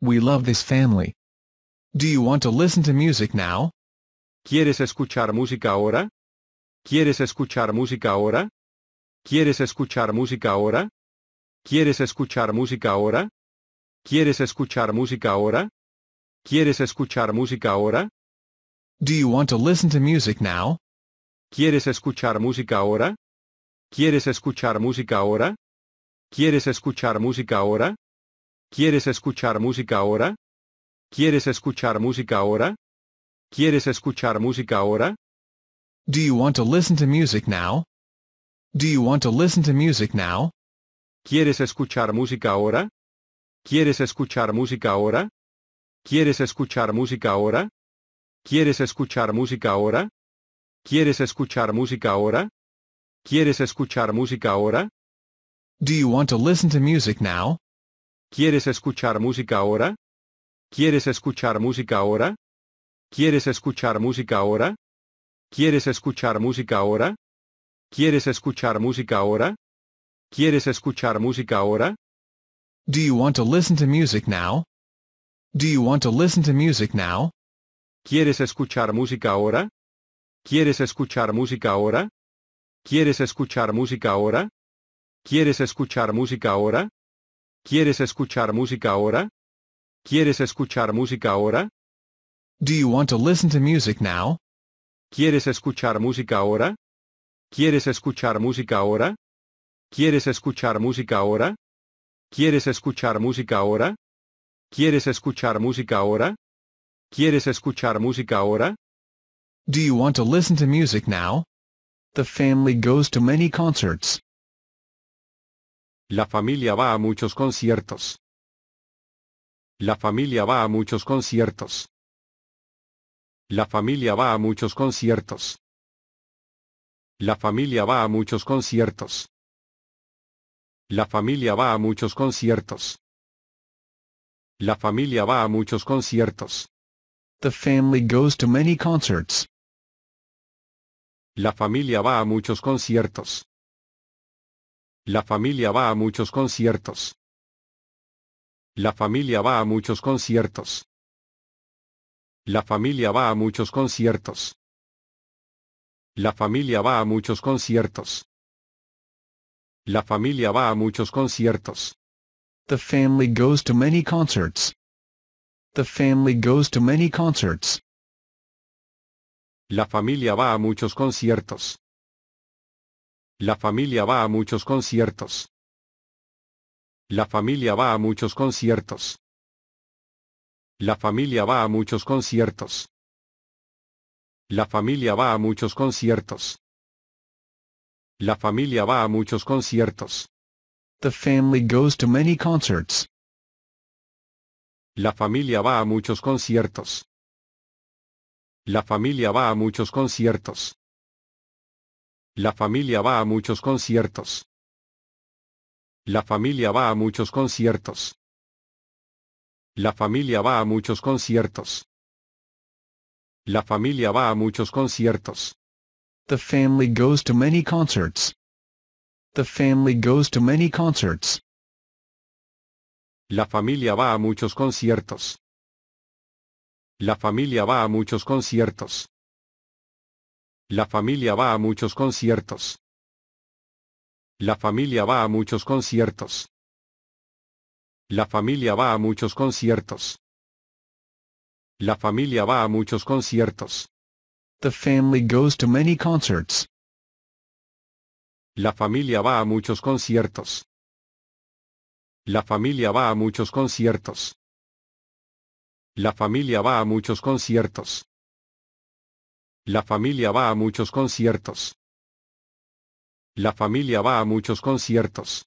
We love this family. Do you want to listen to music now? ¿Quieres escuchar música ahora? ¿Quieres escuchar música ahora? ¿Quieres escuchar música ahora? ¿Quieres escuchar música ahora? ¿Quieres escuchar música ahora? ¿Quieres escuchar música ahora? Do you want to listen to music now? ¿Quieres escuchar música ahora? ¿Quieres escuchar música ahora? ¿Quieres escuchar música ahora? ¿Quieres escuchar música ahora? ¿Quieres escuchar música ahora? ¿Quieres escuchar música ahora? Do you want to listen to music now? Do you want to listen to music now? ¿Quieres escuchar música ahora? ¿Quieres escuchar música ahora? ¿Quieres escuchar música ahora? ¿Quieres escuchar música ahora? ¿Quieres escuchar música ahora? ¿Quieres escuchar música ahora? Do you want to listen to music now? ¿Quieres escuchar música ahora? ¿Quieres escuchar música ahora? ¿Quieres escuchar música ahora? ¿Quieres escuchar música ahora? ¿Quieres escuchar música ahora? ¿Quieres escuchar música ahora? Do you want to listen to music now? Do you want to listen to music now? ¿Quieres escuchar música ahora? ¿Quieres escuchar música ahora? ¿Quieres escuchar música ahora? ¿Quieres escuchar música ahora? ¿Quieres escuchar música ahora? ¿Quieres escuchar música ahora? Do you want to listen to music now? ¿Quieres escuchar música ahora? ¿Quieres escuchar música ahora? ¿Quieres escuchar música ahora? ¿Quieres escuchar música ahora? ¿Quieres escuchar música ahora? ¿Quieres escuchar música ahora? Do you want to listen to music now? The family goes to many concerts. La familia va a muchos conciertos. La familia va a muchos conciertos. La familia va a muchos conciertos. La familia va a muchos conciertos. La familia va a muchos conciertos. La familia va a muchos conciertos. The family goes to many concerts. La familia va a muchos conciertos. La familia va a muchos conciertos. La familia va a muchos conciertos. La familia va a muchos conciertos. La familia va a muchos conciertos. La familia va a muchos conciertos. The family goes to many concerts. The family goes to many concerts. La familia va a muchos conciertos. La familia va a muchos conciertos. La familia va a muchos conciertos. La familia va a muchos conciertos. La familia va a muchos conciertos. La familia va a muchos conciertos. The family goes to many concerts. La familia va a muchos conciertos. La familia va a muchos conciertos. La familia va a muchos conciertos. La familia va a muchos conciertos. La familia va a muchos conciertos. La familia va a muchos conciertos. The family goes to many concerts. The family goes to many concerts. La familia va a muchos conciertos. La familia va a muchos conciertos. La familia va a muchos conciertos. La familia va a muchos conciertos. La familia va a muchos conciertos. La familia va a muchos conciertos. The family goes to many concerts. La familia va a muchos conciertos. La familia va a muchos conciertos. La familia va a muchos conciertos. La familia va a muchos conciertos. La familia va a muchos conciertos.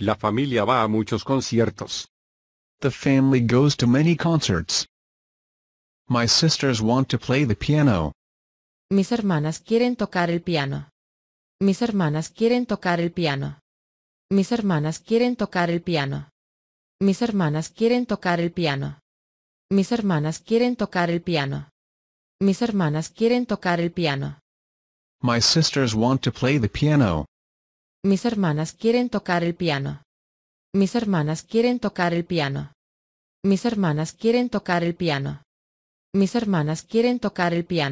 La familia va a muchos conciertos. The family goes to many concerts. My sisters want to play the piano. Mis hermanas quieren tocar el piano. Mis hermanas quieren tocar el piano. Mis hermanas quieren tocar el piano. Mis hermanas quieren tocar el piano. Mis hermanas quieren tocar el piano. Mis hermanas quieren tocar el piano. My sisters want to play the piano. Mis hermanas quieren tocar el piano. Mis hermanas quieren tocar el piano. Mis hermanas quieren tocar el piano. Mis hermanas quieren tocar el piano.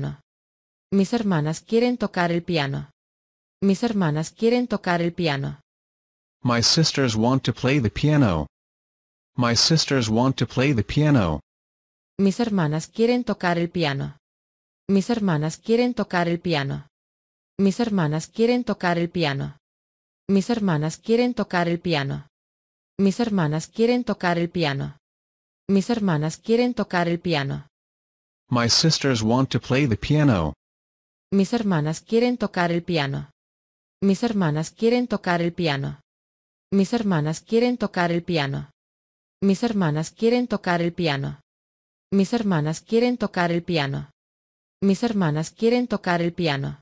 Mis hermanas quieren tocar el piano. Mis hermanas quieren tocar el piano. piano. Mis hermanas quieren tocar el piano. Mis hermanas quieren tocar el piano. Mis hermanas quieren tocar el piano. Mis hermanas quieren tocar el piano. Mis hermanas quieren tocar el piano. Mis hermanas quieren tocar el piano. Mis hermanas quieren tocar el piano. Mis hermanas quieren tocar el piano. Mis hermanas quieren tocar el piano. Mis hermanas quieren tocar el piano. Mis hermanas quieren tocar el piano. Mis hermanas quieren tocar el piano.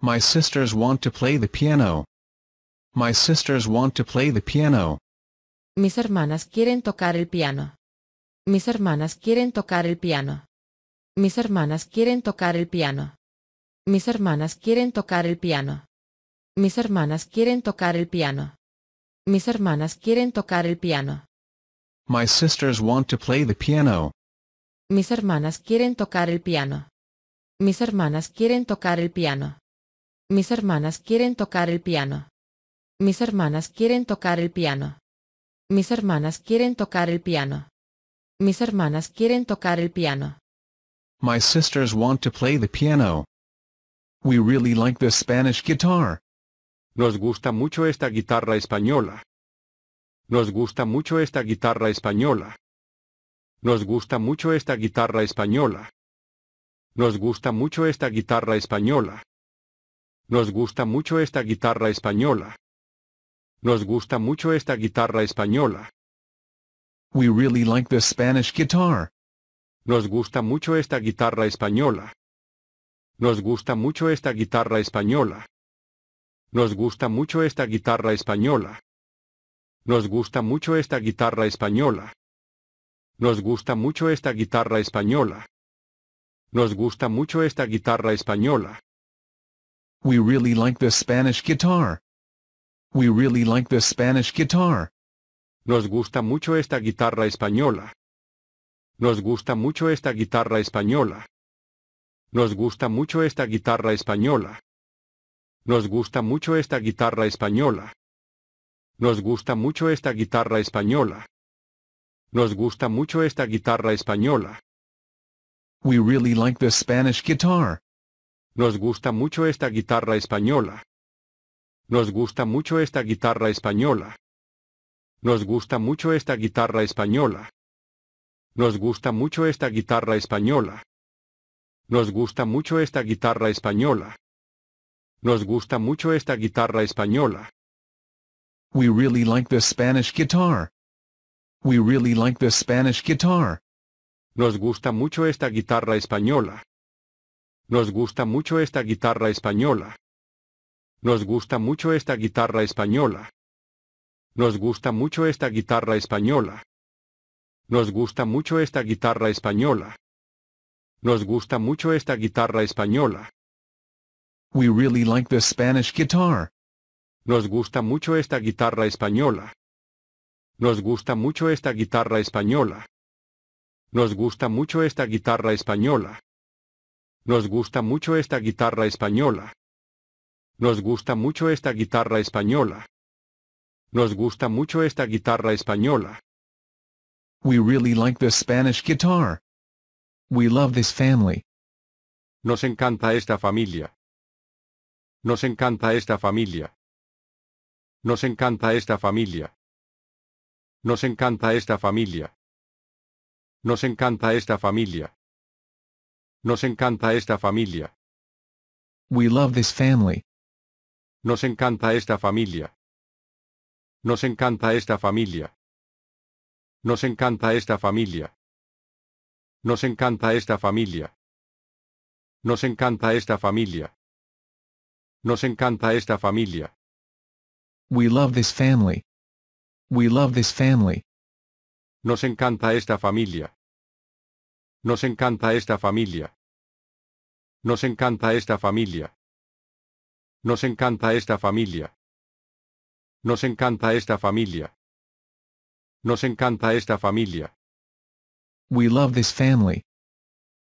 My sisters want to play the piano. My sisters want to play the piano. Mis hermanas quieren tocar el piano. Mis hermanas quieren tocar el piano. Mis hermanas quieren tocar el piano. Mis hermanas quieren tocar el piano. Mis hermanas quieren tocar el piano. Mis hermanas quieren tocar el piano. My sisters want to play the piano. Mis hermanas quieren tocar el piano. Mis hermanas quieren tocar el piano. Mis hermanas quieren tocar el piano. Mis hermanas quieren tocar el piano. Mis hermanas quieren tocar el piano. Mis hermanas quieren tocar el piano. My sisters want to play the piano. We really like the Spanish guitar. Nos gusta mucho esta guitarra española. Nos gusta mucho esta guitarra española. Nos gusta mucho esta guitarra española. Nos gusta mucho esta guitarra española. Nos gusta mucho esta guitarra española. Nos gusta mucho esta guitarra española. We really like the Spanish guitar. Nos gusta mucho esta guitarra española. Nos gusta mucho esta guitarra española. Nos gusta mucho esta guitarra española. Nos gusta mucho esta guitarra española. Nos gusta mucho esta guitarra española. Nos gusta mucho esta guitarra española. We really like this Spanish guitar. We really like this Spanish guitar. Nos gusta mucho esta guitarra española. Nos gusta mucho esta guitarra española. Nos gusta mucho esta guitarra española. Nos gusta mucho esta guitarra española. Nos gusta mucho esta guitarra española. Nos gusta mucho esta guitarra española. We really like the Spanish guitar. Nos gusta mucho esta guitarra española. Nos gusta mucho esta guitarra española. Nos gusta mucho esta guitarra española. Nos gusta mucho esta guitarra española. Nos gusta mucho esta guitarra española. Nos gusta mucho esta guitarra española. We really like the Spanish guitar. We really like the Spanish guitar. Nos gusta mucho esta guitarra española. Nos gusta mucho esta guitarra española. Nos gusta mucho esta guitarra española. Nos gusta mucho esta guitarra española. Nos gusta mucho esta guitarra española. Nos gusta mucho esta guitarra española. We really like the Spanish guitar. Nos gusta mucho esta guitarra española. Nos gusta mucho esta guitarra española. Nos gusta mucho esta guitarra española. Nos gusta mucho esta guitarra española. Nos gusta mucho esta guitarra española. Nos gusta mucho esta guitarra española. We really like this Spanish guitar. We love this family. Nos encanta esta familia. Nos encanta esta familia. Nos encanta esta familia. Nos encanta esta familia. Nos encanta esta familia. Nos encanta esta familia. We love this family. Nos encanta esta familia. Nos encanta esta familia. Nos encanta esta familia. Nos encanta esta familia. Nos encanta esta familia. Nos encanta esta familia. We love this family. We love this family. Nos encanta esta familia. Nos encanta esta familia. Nos encanta esta familia. Nos encanta esta familia. Nos encanta esta familia. Nos encanta esta familia. We love this family.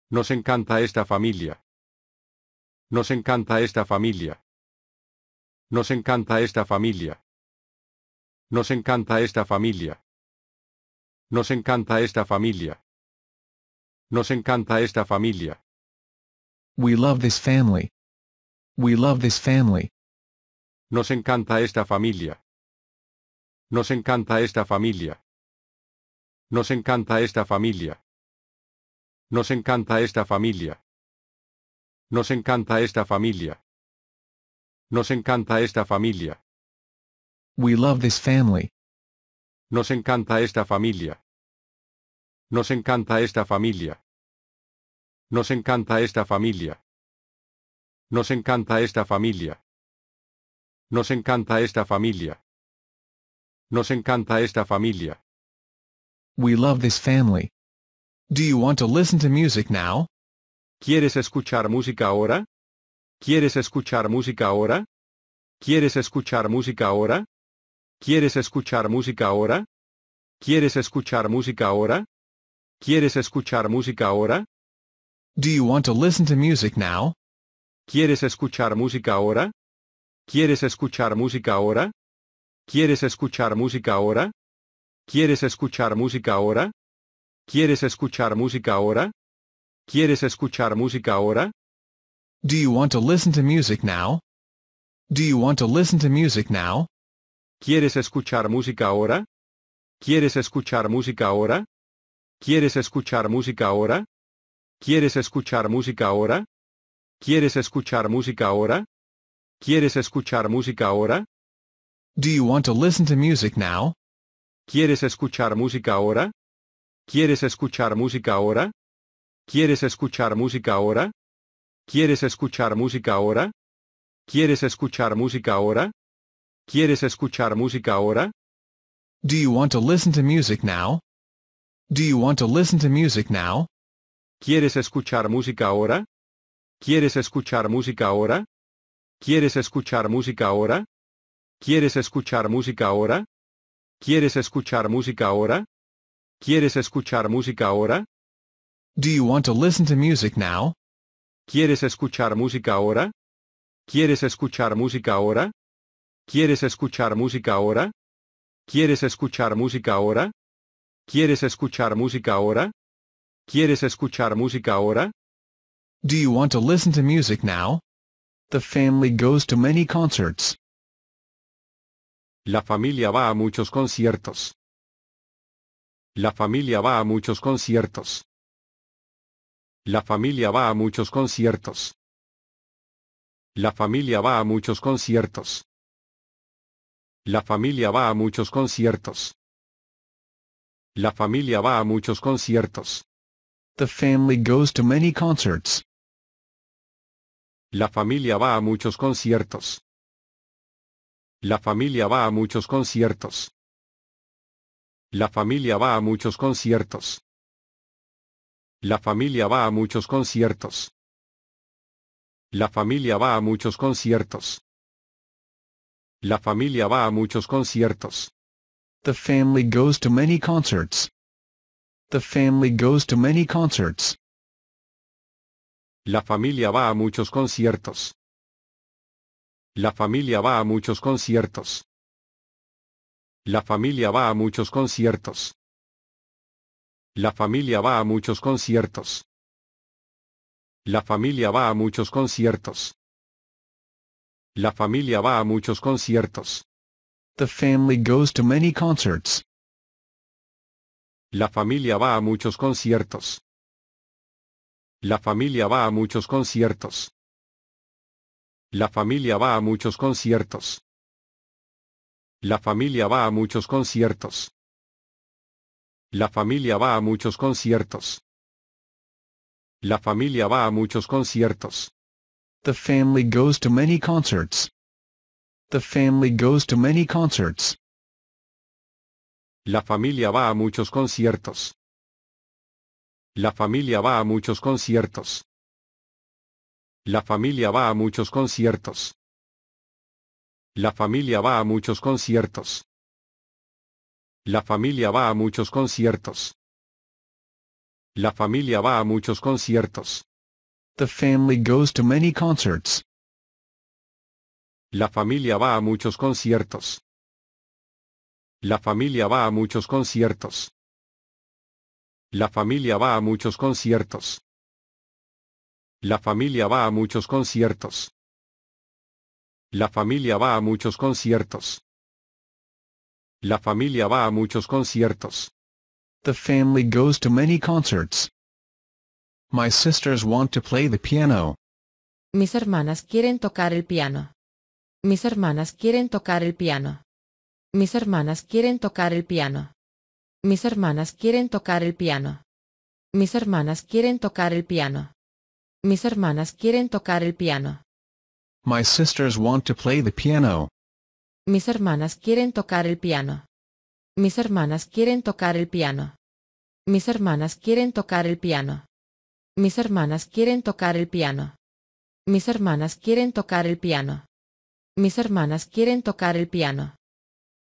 Nos encanta esta familia. Nos encanta esta familia. Nos encanta esta familia. Nos encanta esta familia. Nos encanta esta familia. Nos encanta esta familia. We love this family. We love this family. Nos encanta esta familia. Nos encanta esta familia. Nos encanta esta familia. Nos encanta esta familia. Nos encanta esta familia. Nos encanta esta familia. We love this family. Nos encanta esta familia. Nos encanta esta familia. Nos encanta esta familia. Nos encanta esta familia. Nos encanta esta familia. Nos encanta esta familia. We love this family. Do you want to listen to music now? ¿Quieres escuchar música ahora? ¿Quieres escuchar música ahora? ¿Quieres escuchar música ahora? ¿Quieres escuchar música ahora? ¿Quieres escuchar música ahora? ¿Quieres escuchar música ahora? Do you want to listen to music now? ¿Quieres escuchar música ahora? ¿Quieres escuchar música ahora? ¿Quieres escuchar música ahora? ¿Quieres escuchar música ahora? ¿Quieres escuchar música ahora? ¿Quieres escuchar música ahora? Do you want to listen to music now? Do you want to listen to music now? ¿Quieres escuchar música ahora? ¿Quieres escuchar música ahora? ¿Quieres escuchar música ahora? ¿Quieres escuchar música ahora? ¿Quieres escuchar música ahora? ¿Quieres escuchar música ahora? Do you want to listen to music now? ¿Quieres escuchar música ahora? ¿Quieres escuchar música ahora? ¿Quieres escuchar música ahora? ¿Quieres escuchar música ahora? ¿Quieres escuchar música ahora? ¿Quieres escuchar música ahora? Do you want to listen to music now? Do you want to listen to music now? ¿Quieres escuchar música ahora? ¿Quieres escuchar música ahora? ¿Quieres escuchar música ahora? ¿Quieres escuchar música ahora? ¿Quieres escuchar música ahora? ¿Quieres escuchar música ahora? Do you want to listen to music now? ¿Quieres escuchar música ahora? ¿Quieres escuchar música ahora? ¿Quieres escuchar música ahora? ¿Quieres escuchar música ahora? ¿Quieres escuchar música ahora? ¿Quieres escuchar música ahora? Do you want to listen to music now? The family goes to many concerts. La familia va a muchos conciertos. La familia va a muchos conciertos. La familia va a muchos conciertos. La familia va a muchos conciertos. La familia va a muchos conciertos. La familia va a muchos conciertos. The family goes to many concerts. La familia va a muchos conciertos. La familia va a muchos conciertos. La familia va a muchos conciertos. La familia va a muchos conciertos. La familia va a muchos conciertos. La familia va a muchos conciertos. The family goes to many concerts. The family goes to many concerts. La familia va a muchos conciertos. La familia va a muchos conciertos. La familia va a muchos conciertos. La familia va a muchos conciertos. La familia va a muchos conciertos. La familia va a muchos conciertos. The family goes to many concerts. La familia va a muchos conciertos. La familia va a muchos conciertos. La familia va a muchos conciertos. La familia va a muchos conciertos. La familia va a muchos conciertos. La familia va a muchos conciertos. The family goes to many concerts. The family goes to many concerts. La familia va a muchos conciertos. La familia va a muchos conciertos. La familia va a muchos conciertos. La familia va a muchos conciertos. La familia va a muchos conciertos. La familia va a muchos conciertos. The family goes to many concerts. La familia va a muchos conciertos. La familia va a muchos conciertos. La familia va a muchos conciertos. La familia va a muchos conciertos. La familia va a muchos conciertos. La familia va a muchos conciertos. The family goes to many concerts. My sisters want to play the piano. Mis hermanas quieren tocar el piano. Mis hermanas quieren tocar el piano. Mis hermanas quieren tocar el piano. Mis hermanas quieren tocar el piano. Mis hermanas quieren tocar el piano. Mis hermanas quieren tocar el piano. My sisters want to play the piano. Mis hermanas quieren tocar el piano. Mis hermanas quieren tocar el piano. Mis hermanas quieren tocar el piano. Mis hermanas quieren tocar el piano. Mis hermanas quieren tocar el piano. Mis hermanas quieren tocar el piano.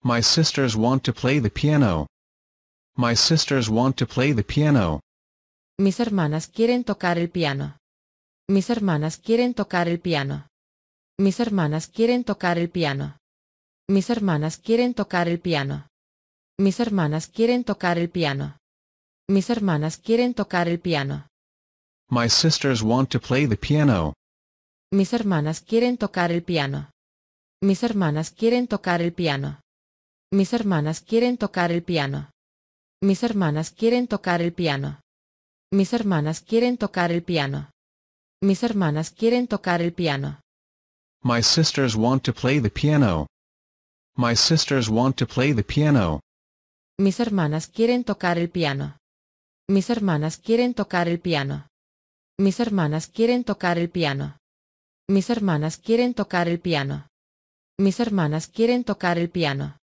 My sisters want to play the piano. My sisters want to play the piano. Mis hermanas quieren tocar el piano. Mis hermanas quieren tocar el piano. Mis hermanas quieren tocar el piano. Mis hermanas quieren tocar el piano. Mis hermanas quieren tocar el piano. Mis hermanas quieren tocar el piano. My sisters want to play the piano. Mis hermanas quieren tocar el piano. Mis hermanas quieren tocar el piano. Mis hermanas quieren tocar el piano. Mis hermanas quieren tocar el piano. Mis hermanas quieren tocar el piano. Mis hermanas quieren tocar el piano. piano. Mis hermanas quieren tocar el piano. Mis hermanas quieren tocar el piano. Mis hermanas quieren tocar el piano. Mis hermanas quieren tocar el piano. Mis hermanas quieren tocar el piano.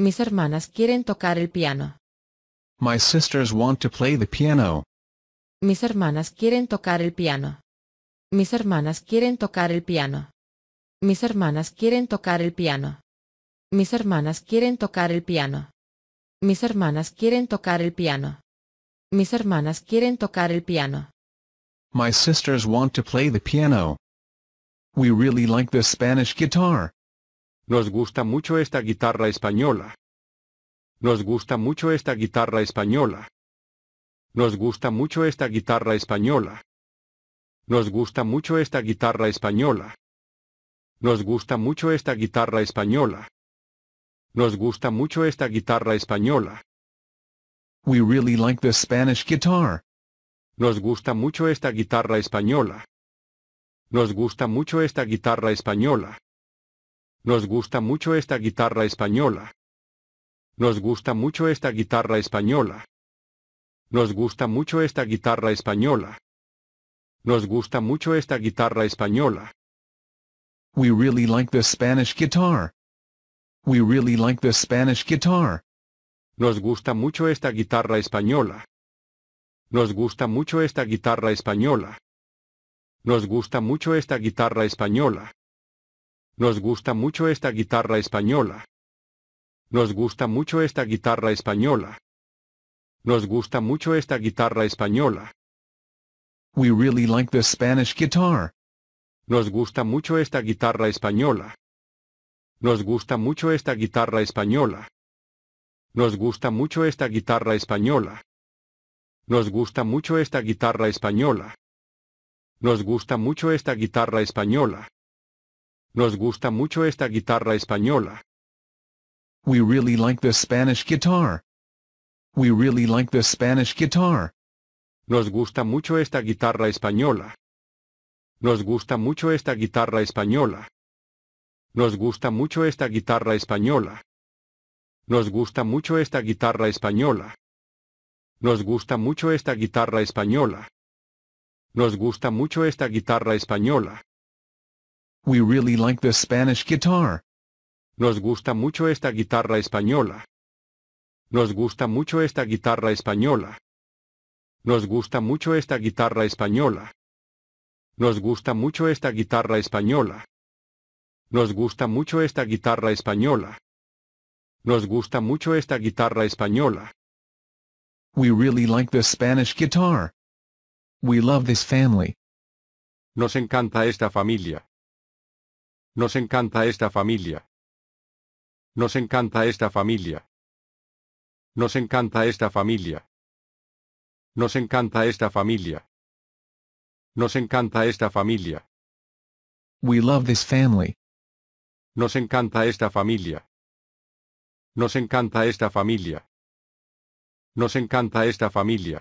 Mis hermanas quieren tocar el piano. Mis hermanas quieren tocar el piano. Mis hermanas quieren tocar el piano. Mis hermanas quieren tocar el piano. Mis hermanas quieren tocar el piano. Mis hermanas quieren tocar el piano. Mis hermanas quieren tocar el piano. My sisters want to play the piano. We really like this Spanish guitar. Nos gusta mucho esta guitarra española. Nos gusta mucho esta guitarra española. Nos gusta mucho esta guitarra española. Nos gusta mucho esta guitarra española. Nos gusta mucho esta guitarra española. Nos gusta mucho esta guitarra española. We really like this Spanish guitar. Nos gusta mucho esta guitarra española. Nos gusta mucho esta guitarra española. Nos gusta mucho esta guitarra española. Nos gusta mucho esta guitarra española. Nos gusta mucho esta guitarra española. Nos gusta mucho esta guitarra española. We really like this Spanish guitar. We really like the Spanish guitar. Nos gusta mucho esta guitarra española. Nos gusta mucho esta guitarra española. Nos gusta mucho esta guitarra española. Nos gusta mucho esta guitarra española. Nos gusta mucho esta guitarra española. Nos gusta mucho esta guitarra española. We really like the Spanish guitar. Nos gusta mucho esta guitarra española. Nos gusta mucho esta guitarra española. Nos gusta mucho esta guitarra española. Nos gusta mucho esta guitarra española. Nos gusta mucho esta guitarra española. Nos gusta mucho esta guitarra española. We really like the Spanish guitar. We really like the Spanish guitar. Nos gusta mucho esta guitarra española. Nos gusta mucho esta guitarra española. Nos gusta mucho esta guitarra española. Nos gusta mucho esta guitarra española. Nos gusta mucho esta guitarra española. Nos gusta mucho esta guitarra española. We really like this Spanish guitar. Nos gusta mucho esta guitarra española. Nos gusta mucho esta guitarra española. Nos gusta mucho esta guitarra española. Nos gusta mucho esta guitarra española. Nos gusta mucho esta guitarra española. Nos gusta mucho esta guitarra española. We really like this Spanish guitar. We love this family. Nos encanta esta familia. Nos encanta esta familia. Nos encanta esta familia. Nos encanta esta familia. Nos encanta esta familia. Nos encanta esta familia. We love this family. Nos encanta esta familia. Nos encanta esta familia. Nos encanta esta familia.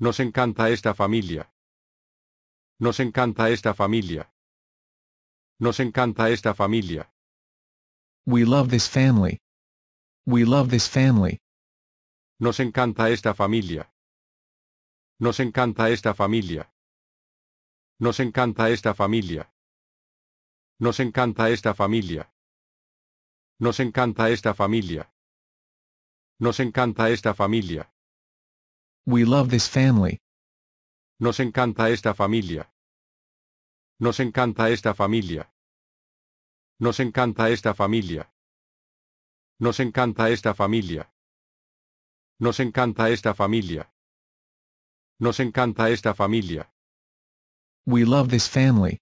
Nos encanta esta familia. Nos encanta esta familia. Nos encanta esta familia. We love this family. We love this family. Nos encanta esta familia. Nos encanta esta familia. Nos encanta esta familia. Nos encanta esta familia. Nos encanta esta familia. Nos encanta esta familia. We love this family. Nos encanta esta familia. Nos encanta esta familia. Nos encanta esta familia. Nos encanta esta familia. Nos encanta esta familia. Nos encanta esta familia. We love this family.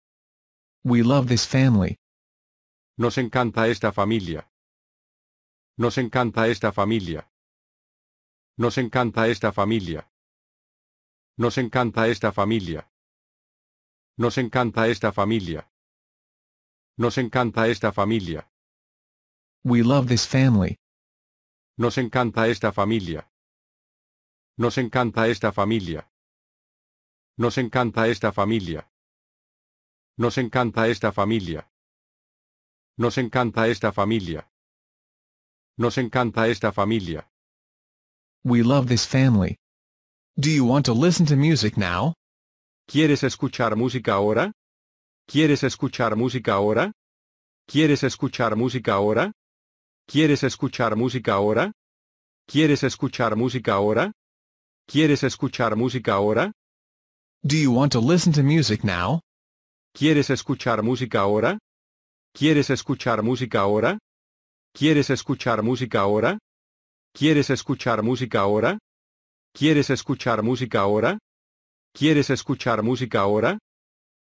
We love this family. Nos encanta esta familia. Nos encanta esta familia. Nos encanta esta familia. Nos encanta esta familia. Nos encanta esta familia. Nos encanta esta familia. We love this family. Nos encanta esta familia. Nos encanta esta familia. Nos encanta esta familia. Nos encanta esta familia. Nos encanta esta familia. Nos encanta esta familia. We love this family. Do you want to listen to music now? ¿Quieres escuchar música ahora? ¿Quieres escuchar música ahora? ¿Quieres escuchar música ahora? ¿Quieres escuchar música ahora? ¿Quieres escuchar música ahora? ¿Quieres escuchar música ahora? Do you want to listen to music now? ¿Quieres escuchar música ahora? ¿Quieres escuchar música ahora? ¿Quieres escuchar música ahora? ¿Quieres escuchar música ahora? ¿Quieres escuchar música ahora? ¿Quieres escuchar música ahora?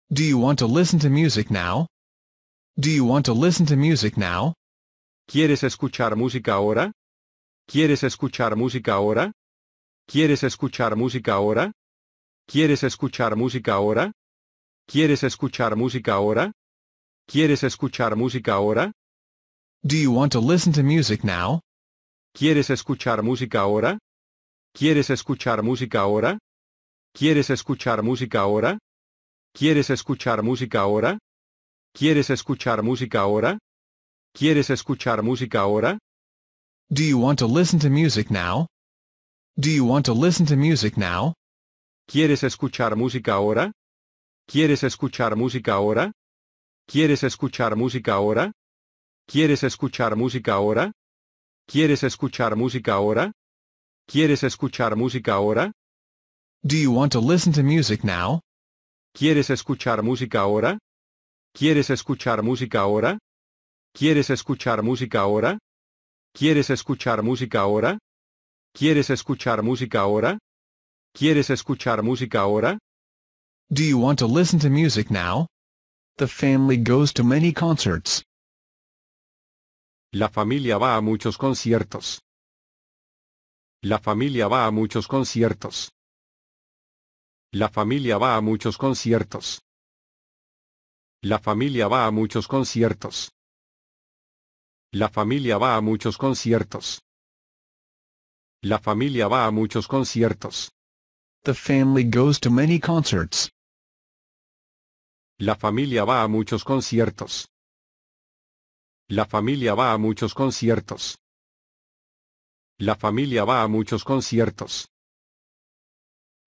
Do you want to listen to music now? Do you want to listen to music now? ¿Quieres escuchar música ahora? ¿Quieres escuchar música ahora? ¿Quieres escuchar música ahora? ¿Quieres escuchar música ahora? ¿Quieres escuchar música ahora? ¿Quieres escuchar música ahora? Do you want to listen to music now? ¿Quieres escuchar música ahora? ¿Quieres escuchar música ahora? ¿Quieres escuchar música ahora? ¿Quieres escuchar música ahora? ¿Quieres escuchar música ahora? ¿Quieres escuchar música ahora? Do you want to listen to music now? Do you want to listen to music now? ¿Quieres escuchar música ahora? ¿Quieres escuchar música ahora? ¿Quieres escuchar música ahora? ¿Quieres escuchar música ahora? ¿Quieres escuchar música ahora? ¿Quieres escuchar música ahora? ¿Quieres escuchar música ahora? ¿Quieres escuchar música ahora? ¿Quieres escuchar música ahora? ¿Quieres escuchar música ahora? ¿Quieres escuchar música ahora? ¿Quieres escuchar música ahora? Do you want to listen to music now? The family goes to many concerts. La familia va a muchos conciertos. La familia va a muchos conciertos. La familia va a muchos conciertos. La familia va a muchos conciertos. La familia va a muchos conciertos. La familia va a muchos conciertos. The family goes to many concerts. La familia va a muchos conciertos. La familia va a muchos conciertos. La familia va a muchos conciertos.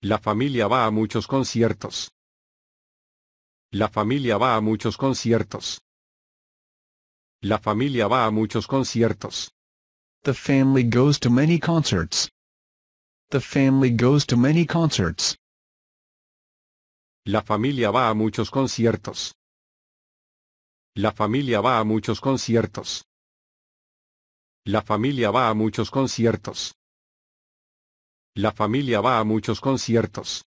La familia va a muchos conciertos. La familia va a muchos conciertos. La familia va a muchos conciertos. The family goes to many concerts. The family goes to many concerts. La familia va a muchos conciertos. La familia va a muchos conciertos. La familia va a muchos conciertos. La familia va a muchos conciertos.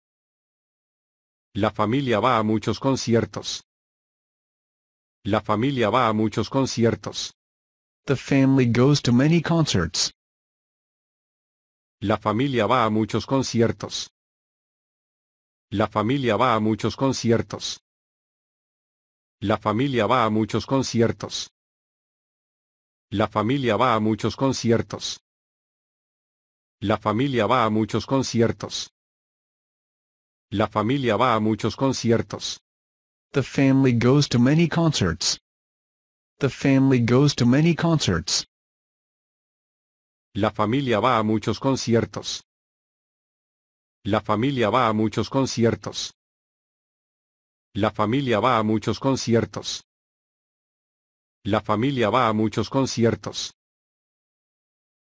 La familia va a muchos conciertos. La familia va a muchos conciertos. The family goes to many concerts. La familia va a muchos conciertos. La familia va a muchos conciertos. La familia va a muchos conciertos. La familia va a muchos conciertos. La familia va a muchos conciertos. La familia va a muchos conciertos. The family goes to many concerts. The family goes to many concerts. La familia va a muchos conciertos. La familia va a muchos conciertos. La familia va a muchos conciertos. La familia va a muchos conciertos.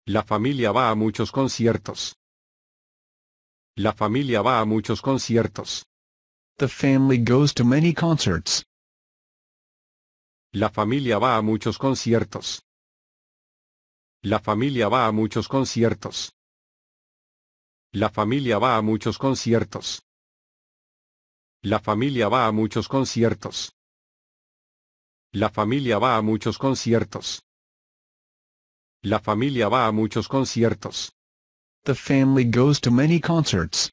La familia va a muchos conciertos. La familia va a muchos conciertos. The family goes to many concerts. La familia va a muchos conciertos. La familia va a muchos conciertos. La familia va a muchos conciertos. La familia va a muchos conciertos. La familia va a muchos conciertos. La familia va a muchos conciertos. The family goes to many concerts.